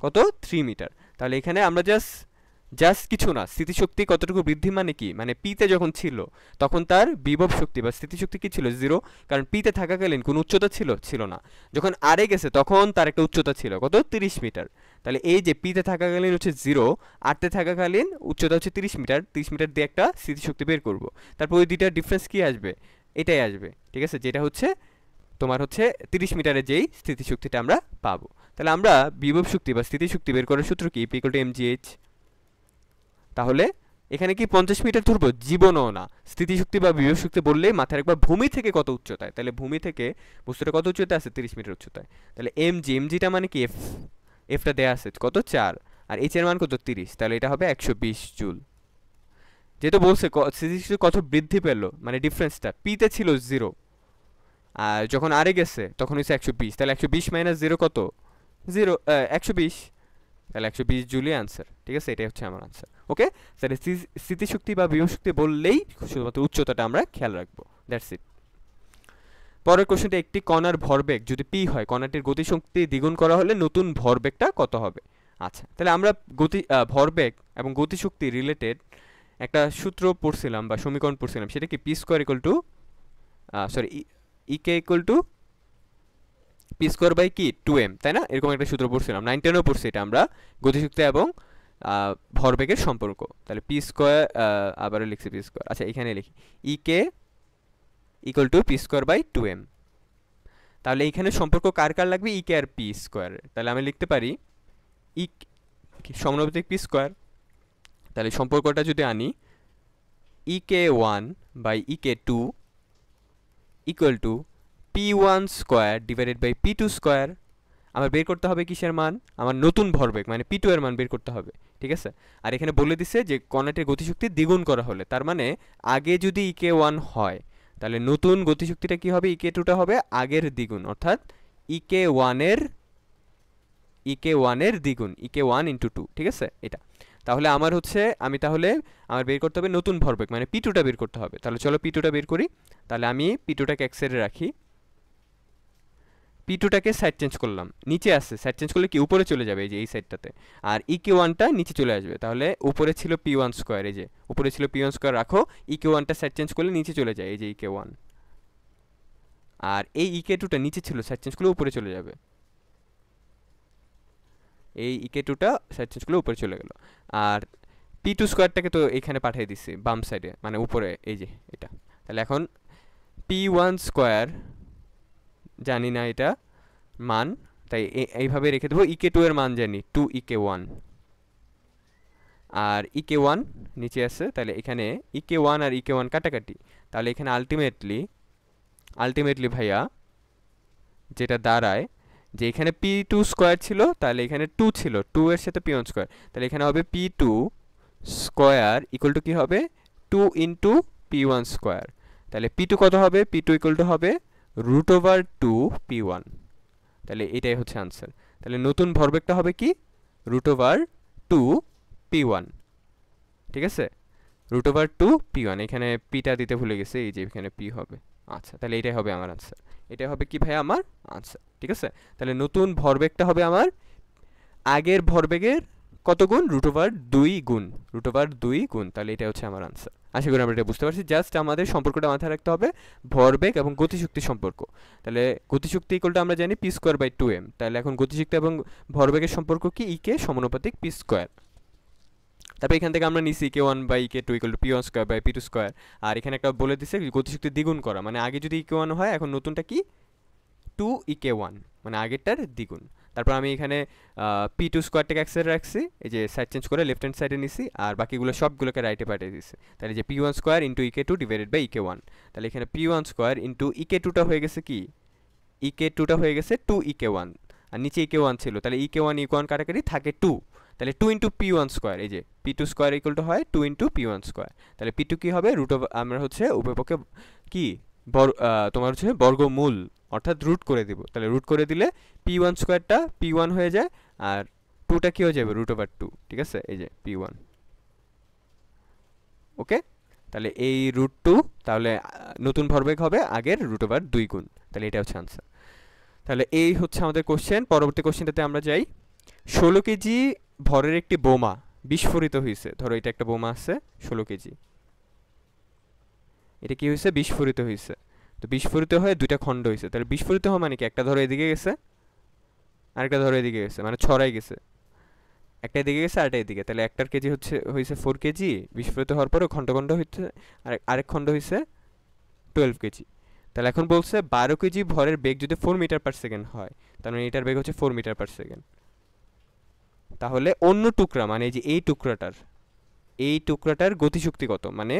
A: কত থ্রি মিটার তাহলে এখানে আমরা জাস্ট জাস্ট কিছু না স্মৃতিশক্তি কতটুকু বৃদ্ধি মানে কি মানে পিতে যখন ছিল তখন তার বিভব শক্তি বা স্মৃতিশক্তি কি ছিল জিরো কারণ পিতে থাকাকালীন কোনো উচ্চতা ছিল ছিল না যখন আরে গেছে তখন তার একটা উচ্চতা ছিল কত তিরিশ মিটার তাহলে এই যে পিতে থাকাকালীন হচ্ছে জিরো আরতে থাকাকালীন উচ্চতা হচ্ছে তিরিশ মিটার তিরিশ মিটার দিয়ে একটা স্মৃতিশক্তি বের করব তারপর ওই দুইটার ডিফারেন্স কী আসবে এটাই আসবে ঠিক আছে যেটা হচ্ছে তোমার হচ্ছে তিরিশ মিটারে যেই স্থিতিশক্তিটা আমরা পাবো তাহলে আমরা বিভব শক্তি বা স্থিতিশক্তি বের করার সূত্র কি P equal to M G H তাহলে এখানে কি পঞ্চাশ মিটার ধরবো জীবনও না স্থিতিশক্তি বা বিভব শক্তি বললে মাথায় একবার ভূমি থেকে কত উচ্চতায় তাহলে ভূমি থেকে বস্তুটা কত উচ্চতায় আছে তিরিশ মিটার উচ্চতায় তাহলে এম জি এম জিটা মানে কি এফ এফটা দেওয়া আছে কত চার আর এইচ এর মান কত তিরিশ তাহলে এটা হবে একশো বিশ জুল যেহেতু বলছে স্থিতিশক্তি কত বৃদ্ধি পেলো মানে ডিফারেন্সটা পিতে ছিল জিরো আর যখন আরে গেছে তখন হয়েছে একশো বিশ তাহলে একশো বিশ মাইনাস জিরো কত জিরো একশো বিশ তাহলে একশো বিশ জুলি আনসার ঠিক আছে এটাই হচ্ছে আমার আনসার ওকে তাহলে স্মৃতিশক্তি বা শক্তি বললেই শুধুমাত্র উচ্চতাটা আমরা খেয়াল রাখবো দ্যাটস ইট পরের কোশ্চেনটা একটি কণার ভরবেগ যদি পি হয় কণাটির গতিশক্তি দ্বিগুণ করা হলে নতুন ভরবেগটা কত হবে আচ্ছা তাহলে আমরা গতি ভরবেগ এবং গতিশক্তি রিলেটেড একটা সূত্র পড়ছিলাম বা সমীকরণ পড়ছিলাম সেটা কি P square equal to sorry E K equal to P square by কি টু এম তাই না এরকম একটা সূত্র পড়ছিলাম নাইন টেনও পড়ছি এটা আমরা গতিশক্তি এবং ভরবেগের সম্পর্ক তাহলে পি স্কোয়ার আবারও লিখছি পি স্কোয়ার আচ্ছা এখানে লিখি E K equal to P square by two M তাহলে এইখানে সম্পর্ক কার কার লাগবে ই e কে আর পি স্কোয়ার তাহলে আমি লিখতে পারি ই সমানুপাতিক পি স্কোয়ার তাহলে সম্পর্কটা যদি আনি E K one by E K two equal to P one square divided by P two square আমার বের করতে হবে কিসের মান আমার নতুন ভরবেগ মানে পি টু এর মান বের করতে হবে ঠিক আছে আর এখানে বলে দিছে যে কণাটির গতিশক্তি দ্বিগুণ করা হলে তার মানে আগে যদি ইকে e ওয়ান হয় তাহলে নতুন গতিশক্তিটা কি হবে ইকে e টুটা হবে আগের দ্বিগুণ অর্থাৎ ইকে ওয়ানের ইকে ওয়ানের দ্বিগুণ ইকে ওয়ান ইন্টু টু ঠিক আছে এটা তাহলে আমার হচ্ছে আমি তাহলে আমার বের করতে হবে নতুন ভরবেগ মানে পি টুটা বের করতে হবে তাহলে চলো পি টুটা বের করি তাহলে আমি পি টুটাকে এক্সেরে রাখি পি টুটাকে সাইড চেঞ্জ করলাম নিচে আসছে সাইড চেঞ্জ করলে কি উপরে চলে যাবে এই যে এই সাইডটাতে আর ই কিউ ওয়ানটা নিচে চলে আসবে তাহলে উপরে ছিল পি ওয়ান স্কোয়ার এই যে উপরে ছিল পি ওয়ান স্কোয়ার রাখো ই কিউ ওয়ানটা সাইড চেঞ্জ করলে নিচে চলে যায় এই যে ই কে ওয়ান আর এই ই কে টুটা নিচে ছিল সাইড চেঞ্জ করলে উপরে চলে যাবে এই ই কে টুটা সাইড চেঞ্জ করলে উপরে চলে গেল আর পি টু স্কোয়ারটাকে তো এখানে পাঠিয়ে দিচ্ছি বাম সাইডে মানে উপরে এই যে এটা তাহলে এখন পি ওয়ান স্কোয়ার জানি না এটা মান তাই এইভাবে রেখে দেবো ইকে e টু এর মান জানি টু ইকে ওয়ান আর ইকে e ওয়ান নিচে আছে তাহলে এখানে ইকে e ওয়ান আর ইকে ওয়ান কাটাকাটি তাহলে এখানে আলটিমেটলি আলটিমেটলি ভাইয়া যেটা দাঁড়ায় যে এখানে পি টু স্কোয়ার ছিল তাহলে এখানে টু ছিল টু এর সাথে পি ওয়ান স্কোয়ার তাহলে এখানে হবে P two square equal to কী হবে two into P one square তাহলে পি টু কত হবে পি টু ইকুয়াল টু হবে root over two P one তাহলে এটাই হচ্ছে আনসার তাহলে নতুন ভরবেগটা হবে কি root over two P one ঠিক আছে root over two P one এখানে পিটা দিতে ভুলে গেছে এই যে এখানে পি হবে আচ্ছা তাহলে এটাই হবে আমার আনসার এটাই হবে কি ভাই আমার আনসার ঠিক আছে তাহলে নতুন ভরবেগটা হবে আমার আগের ভরবেগের কত গুণ রুট ওভার দুই গুণ রুট ওভার দুই গুণ তাহলে এটাই হচ্ছে আমার আনসার আশা করি আমরা এটা বুঝতে পারছি জাস্ট আমাদের সম্পর্কটা মাথায় রাখতে হবে ভরবেগ এবং গতিশক্তি সম্পর্ক তাহলে গতিশক্তি ইকুয়ালটা আমরা জানি P square by two M তাহলে এখন গতিশক্তি এবং ভরবেগের সম্পর্ক কি ইকে e সমানুপাতিক পি স্কোয়ার তারপর এখান থেকে আমরা নিচ্ছি K one by K two equal to P one square by P two square আর এখানে একটা বলে দিছে গতিশক্তি দ্বিগুণ করা মানে আগে যদি কে e ওয়ান হয় এখন নতুনটা কি টু ই কে ওয়ান মানে আগেরটার দ্বিগুণ তারপর আমি এখানে পি টু স্কোয়ারটাকে অ্যাক্সেল রাখছি এই যে সাইড চেঞ্জ করে লেফট হ্যান্ড সাইডে নিছি আর বাকিগুলো সবগুলোকে রাইটে পাঠিয়ে দিচ্ছি তাহলে যে P one square into E K two divided by E K one তাহলে এখানে P one square into E K টুটা হয়ে গেছে কি ইকে e টুটা হয়ে গেছে টু ইকে ওয়ান আর নিচে ইকে e ওয়ান ছিল তাহলে ইকে ওয়ান ইকে ওয়ান কাটাকাটি থাকে টু তাহলে two into P one square এই যে P two square equal to হয় two into P one square তাহলে পি টু কী হবে রুট অফ আমরা হচ্ছে উপপক্ষে কি বর তোমার হচ্ছে বর্গমূল অর্থাৎ রুট করে দিব তাহলে রুট করে দিলে পি ওয়ান স্কোয়ারটা পি ওয়ান হয়ে যায় আর টুটা কী হয়ে যাবে রুট ওভার টু ঠিক আছে এই যে পি ওয়ান ওকে তাহলে এই রুট টু তাহলে নতুন ভরবেগ হবে আগের রুট ওভার দুই গুণ তাহলে এটা হচ্ছে আনসার তাহলে এই হচ্ছে আমাদের কোশ্চেন পরবর্তী কোশ্চেনটাতে আমরা যাই ষোলো কেজি ভরের একটি বোমা বিস্ফোরিত হয়েছে ধরো এটা একটা বোমা আছে ষোলো কেজি এটা কি হয়েছে বিস্ফোরিত হয়েছে তো বিস্ফোরিত হয়ে দুইটা খণ্ড হয়েছে তাহলে বিস্ফোরিত হওয়া মানে কি একটা ধরো এদিকে গেছে আরেকটা ধরো এদিকে গেছে মানে ছড়াই গেছে একটা এদিকে গেছে আরেকটা এদিকে তাহলে একটার কেজি হচ্ছে হয়েছে ফোর কেজি বিস্ফোরিত হওয়ার পরে খণ্ড খণ্ড হচ্ছে আর আরেক খণ্ড হয়েছে টুয়েলভ কেজি তাহলে এখন বলছে বারো কেজি ভরের বেগ যদি ফোর মিটার পার সেকেন্ড হয় তার মানে এটার বেগ হচ্ছে ফোর মিটার পার সেকেন্ড তাহলে অন্য টুকরা মানে এই যে এই টুকরাটার এই টুকরাটার গতিশক্তি কত মানে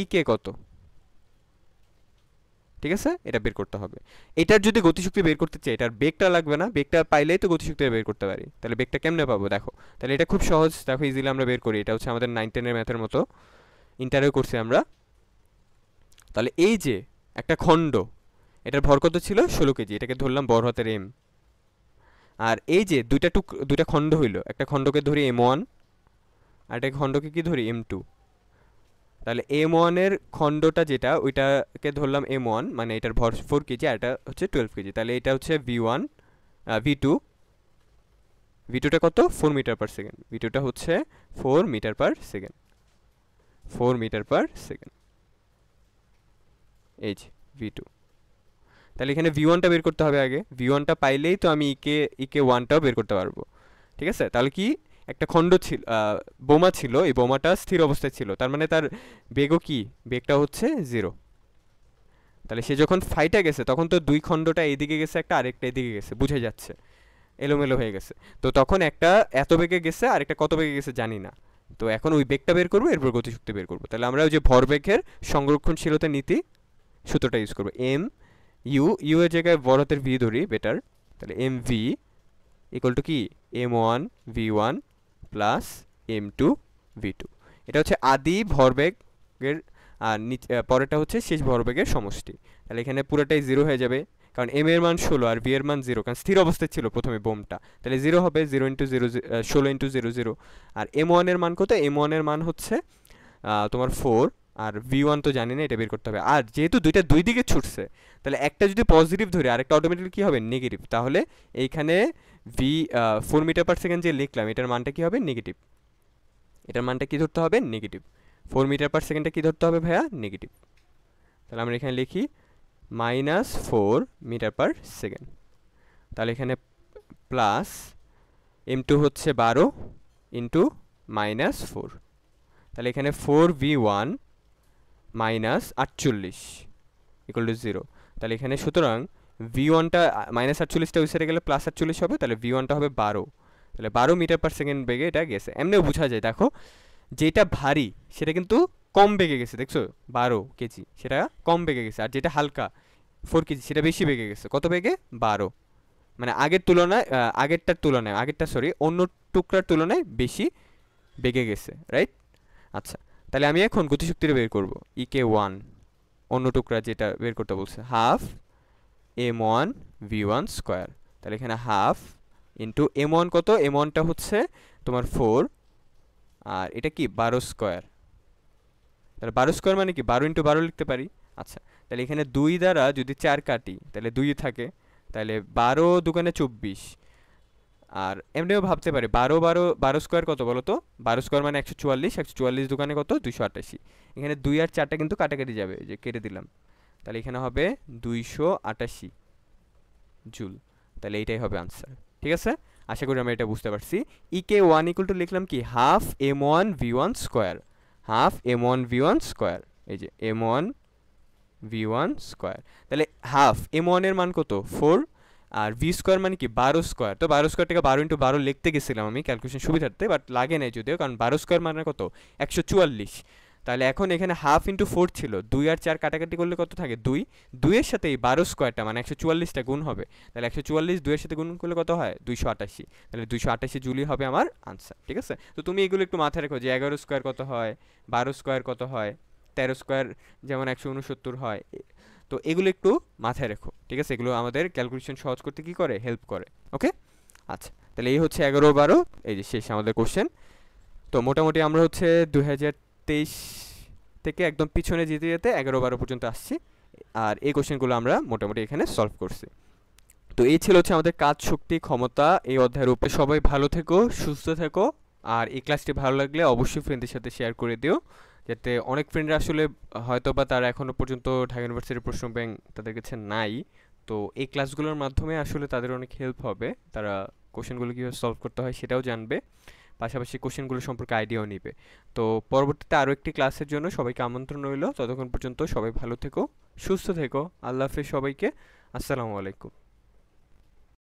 A: ই e কে কত ঠিক আছে এটা বের করতে হবে এটার যদি গতিশক্তি বের করতে চাই এটার বেগটা লাগবে না বেগটা পাইলেই তো গতিশক্তি বের করতে পারি তাহলে বেগটা কেমনে পাবো দেখো তাহলে এটা খুব সহজ দেখো ইজিলি আমরা বের করি এটা হচ্ছে আমাদের নাইন টেনের ম্যাথের মতো ইন্টারভিউ করছি আমরা তাহলে এই যে একটা খণ্ড এটার ভর কত ছিল ষোলো কেজি এটাকে ধরলাম বড় হাতের এম আর এই যে দুইটা টুক দুইটা খণ্ড হইল একটা খণ্ডকে ধরি এম ওয়ান আর একটা খণ্ডকে কি ধরি এম টু তাহলে এম ওয়ানের খণ্ডটা যেটা ওইটাকে ধরলাম এম ওয়ান মানে এটার ভর ফোর কেজি আর এটা হচ্ছে টুয়েলভ কেজি তাহলে এটা হচ্ছে V one V two V টুটা কত four metre per second V টুটা হচ্ছে four metre per second four metre per second H V two তাহলে এখানে ভি ওয়ানটা বের করতে হবে আগে ভি ওয়ানটা পাইলেই তো আমি ইকে ইকে ওয়ানটাও বের করতে পারবো ঠিক আছে তাহলে কি একটা খণ্ড ছিল বোমা ছিল এই বোমাটা স্থির অবস্থায় ছিল তার মানে তার বেগও কি বেগটা হচ্ছে জিরো তাহলে সে যখন ফাইটে গেছে তখন তো দুই খণ্ডটা এইদিকে গেছে একটা আরেকটা এদিকে গেছে বুঝে যাচ্ছে এলোমেলো হয়ে গেছে তো তখন একটা এত বেগে গেছে আর একটা কত বেগে গেছে জানি না তো এখন ওই বেগটা বের করবো এরপর গতিশক্তি বের করবো তাহলে আমরা ওই যে ভরবেগের সংরক্ষণশীলতা নীতি সূত্রটা ইউজ করবো এম ইউ ইউ এর জায়গায় বড় হাতের ভি ধরি বেটার তাহলে এম ভি ইকুয়াল টু কি M one V one plus M two V two এটা হচ্ছে আদি ভরবেগের আর পরেরটা হচ্ছে শেষ ভরবেগের সমষ্টি তাহলে এখানে পুরোটাই জিরো হয়ে যাবে কারণ এম এর মান ষোলো আর ভি এর মান জিরো কারণ স্থির অবস্থায় ছিল প্রথমে বোমটা তাহলে জিরো হবে জিরো ইন্টু জিরো ষোলো ইন্টু জিরো জিরো আর এম ওয়ানের মান কত এম ওয়ানের মান হচ্ছে তোমার ফোর আর ভি ওয়ান তো জানি না এটা বের করতে হবে আর যেহেতু দুইটা দুই দিকে ছুটছে তাহলে একটা যদি পজিটিভ ধরে আর একটা অটোমেটিক কী হবে নেগেটিভ তাহলে এইখানে V four metre per second যে লিখলাম এটার মানটা কী হবে নেগেটিভ এটার মানটা কী ধরতে হবে নেগেটিভ ফোর মিটার পার সেকেন্ডটা কী ধরতে হবে ভাইয়া নেগেটিভ তাহলে আমরা এখানে লিখি minus four metre per second তাহলে এখানে প্লাস এম টু হচ্ছে বারো ইন্টু মাইনাস ফোর তাহলে এখানে ফোর ভি ওয়ান মাইনাস আটচল্লিশ ইকুয়াল টু জিরো তাহলে এখানে সুতরাং ভি ওয়ানটা মাইনাস আটচল্লিশটা ওই গেলে প্লাস আটচল্লিশ হবে তাহলে ভি ওয়ানটা হবে বারো তাহলে বারো মিটার পার সেকেন্ড বেগে এটা গেছে এমনিও বোঝা যায় দেখো যেটা ভারী সেটা কিন্তু কম বেগে গেছে দেখছো বারো কেজি সেটা কম বেগে গেছে আর যেটা হালকা ফোর কেজি সেটা বেশি বেগে গেছে কত বেগে বারো মানে আগের তুলনায় আগেরটার তুলনায় আগেরটা সরি অন্য টুকরার তুলনায় বেশি বেগে গেছে রাইট আচ্ছা তাহলে আমি এখন গতিশক্তিটা বের করব ই কে ওয়ান অন্য টুকরা যেটা বের করতে বলছে half M one V one square তাহলে এখানে হাফ ইন্টু এম ওয়ান কত এম ওয়ানটা হচ্ছে তোমার ফোর আর এটা কি বারো স্কোয়ার তাহলে বারো স্কোয়ার মানে কি বারো ইন্টু বারো লিখতে পারি আচ্ছা তাহলে এখানে দুই দ্বারা যদি চার কাটি তাহলে দুই থাকে তাহলে বারো দোকানে চব্বিশ আর এমনিও ভাবতে পারি বারো বারো বারো স্কোয়ার কত বলো তো বারো স্কোয়ার মানে একশো চুয়াল্লিশ একশো চুয়াল্লিশ দোকানে কত দুশো আটাশি এখানে দুই আর চারটা কিন্তু কাটাকাটি যাবে যে কেটে দিলাম তাহলে এখানে হবে দুইশো আটাশি জুল তাহলে এইটাই হবে আনসার ঠিক আছে আশা করি আমি এটা বুঝতে পারছি ইকে ওয়ান ইকুয়াল টু লিখলাম কি half M one V one square half M one V one square এই যে M one V one square তাহলে হাফ এম ওয়ানের মান কত ফোর আর ভি স্কোয়ার মানে কি বারো স্কোয়ার তো বারো স্কোয়ারটাকে বারো ইন্টু বারো লিখতে গেছিলাম আমি ক্যালকুলেশন সুবিধার্থে বাট লাগে নাই যদিও কারণ বারো স্কোয়ার মানে কত একশো চুয়াল্লিশ তাহলে এখন এখানে হাফ ইন্টু ফোর ছিল দুই আর চার কাটাকাটি করলে কত থাকে দুই দুইয়ের সাথে এই বারো স্কোয়ারটা মানে একশো চুয়াল্লিশটা গুণ হবে তাহলে একশো চুয়াল্লিশ দুইয়ের সাথে গুণ করলে কত হয় দুইশো আটাশি তাহলে দুইশো আটাশি জুলি হবে আমার আনসার ঠিক আছে তো তুমি এগুলো একটু মাথায় রেখো যে এগারো স্কোয়ার কত হয় বারো স্কোয়ার কত হয় তেরো স্কোয়ার যেমন একশো উনসত্তর হয় তো এগুলো একটু মাথায় রেখো ঠিক আছে এগুলো আমাদের ক্যালকুলেশন সহজ করতে কি করে হেল্প করে ওকে আচ্ছা তাহলে এই হচ্ছে এগারো বারো এই যে শেষ আমাদের কোশ্চেন তো মোটামুটি আমরা হচ্ছে দু থেকে একদম পিছনে যেতে যেতে এগারো বারো পর্যন্ত আসছি আর এই কোশ্চেনগুলো আমরা মোটামুটি এখানে সলভ করছি তো এই ছিল হচ্ছে আমাদের কাজ শক্তি ক্ষমতা এই অধ্যায়ের উপরে সবাই ভালো থেকো সুস্থ থেকো আর এই ক্লাসটি ভালো লাগলে অবশ্যই ফ্রেন্ডের সাথে শেয়ার করে দিও যাতে অনেক ফ্রেন্ডরা আসলে হয়তো বা তারা এখনও পর্যন্ত ঢাকা ইউনিভার্সিটির প্রশ্ন ব্যাংক তাদের কাছে নাই তো এই ক্লাসগুলোর মাধ্যমে আসলে তাদের অনেক হেল্প হবে তারা কোশ্চেনগুলো কীভাবে সলভ করতে হয় সেটাও জানবে পাশাপাশি কোশ্চেনগুলো সম্পর্কে আইডিয়াও নিবে তো পরবর্তীতে আরও একটি ক্লাসের জন্য সবাইকে আমন্ত্রণ রইল ততক্ষণ পর্যন্ত সবাই ভালো থেকো সুস্থ থেকো আল্লাহ হাফেজ সবাইকে আসসালামু আলাইকুম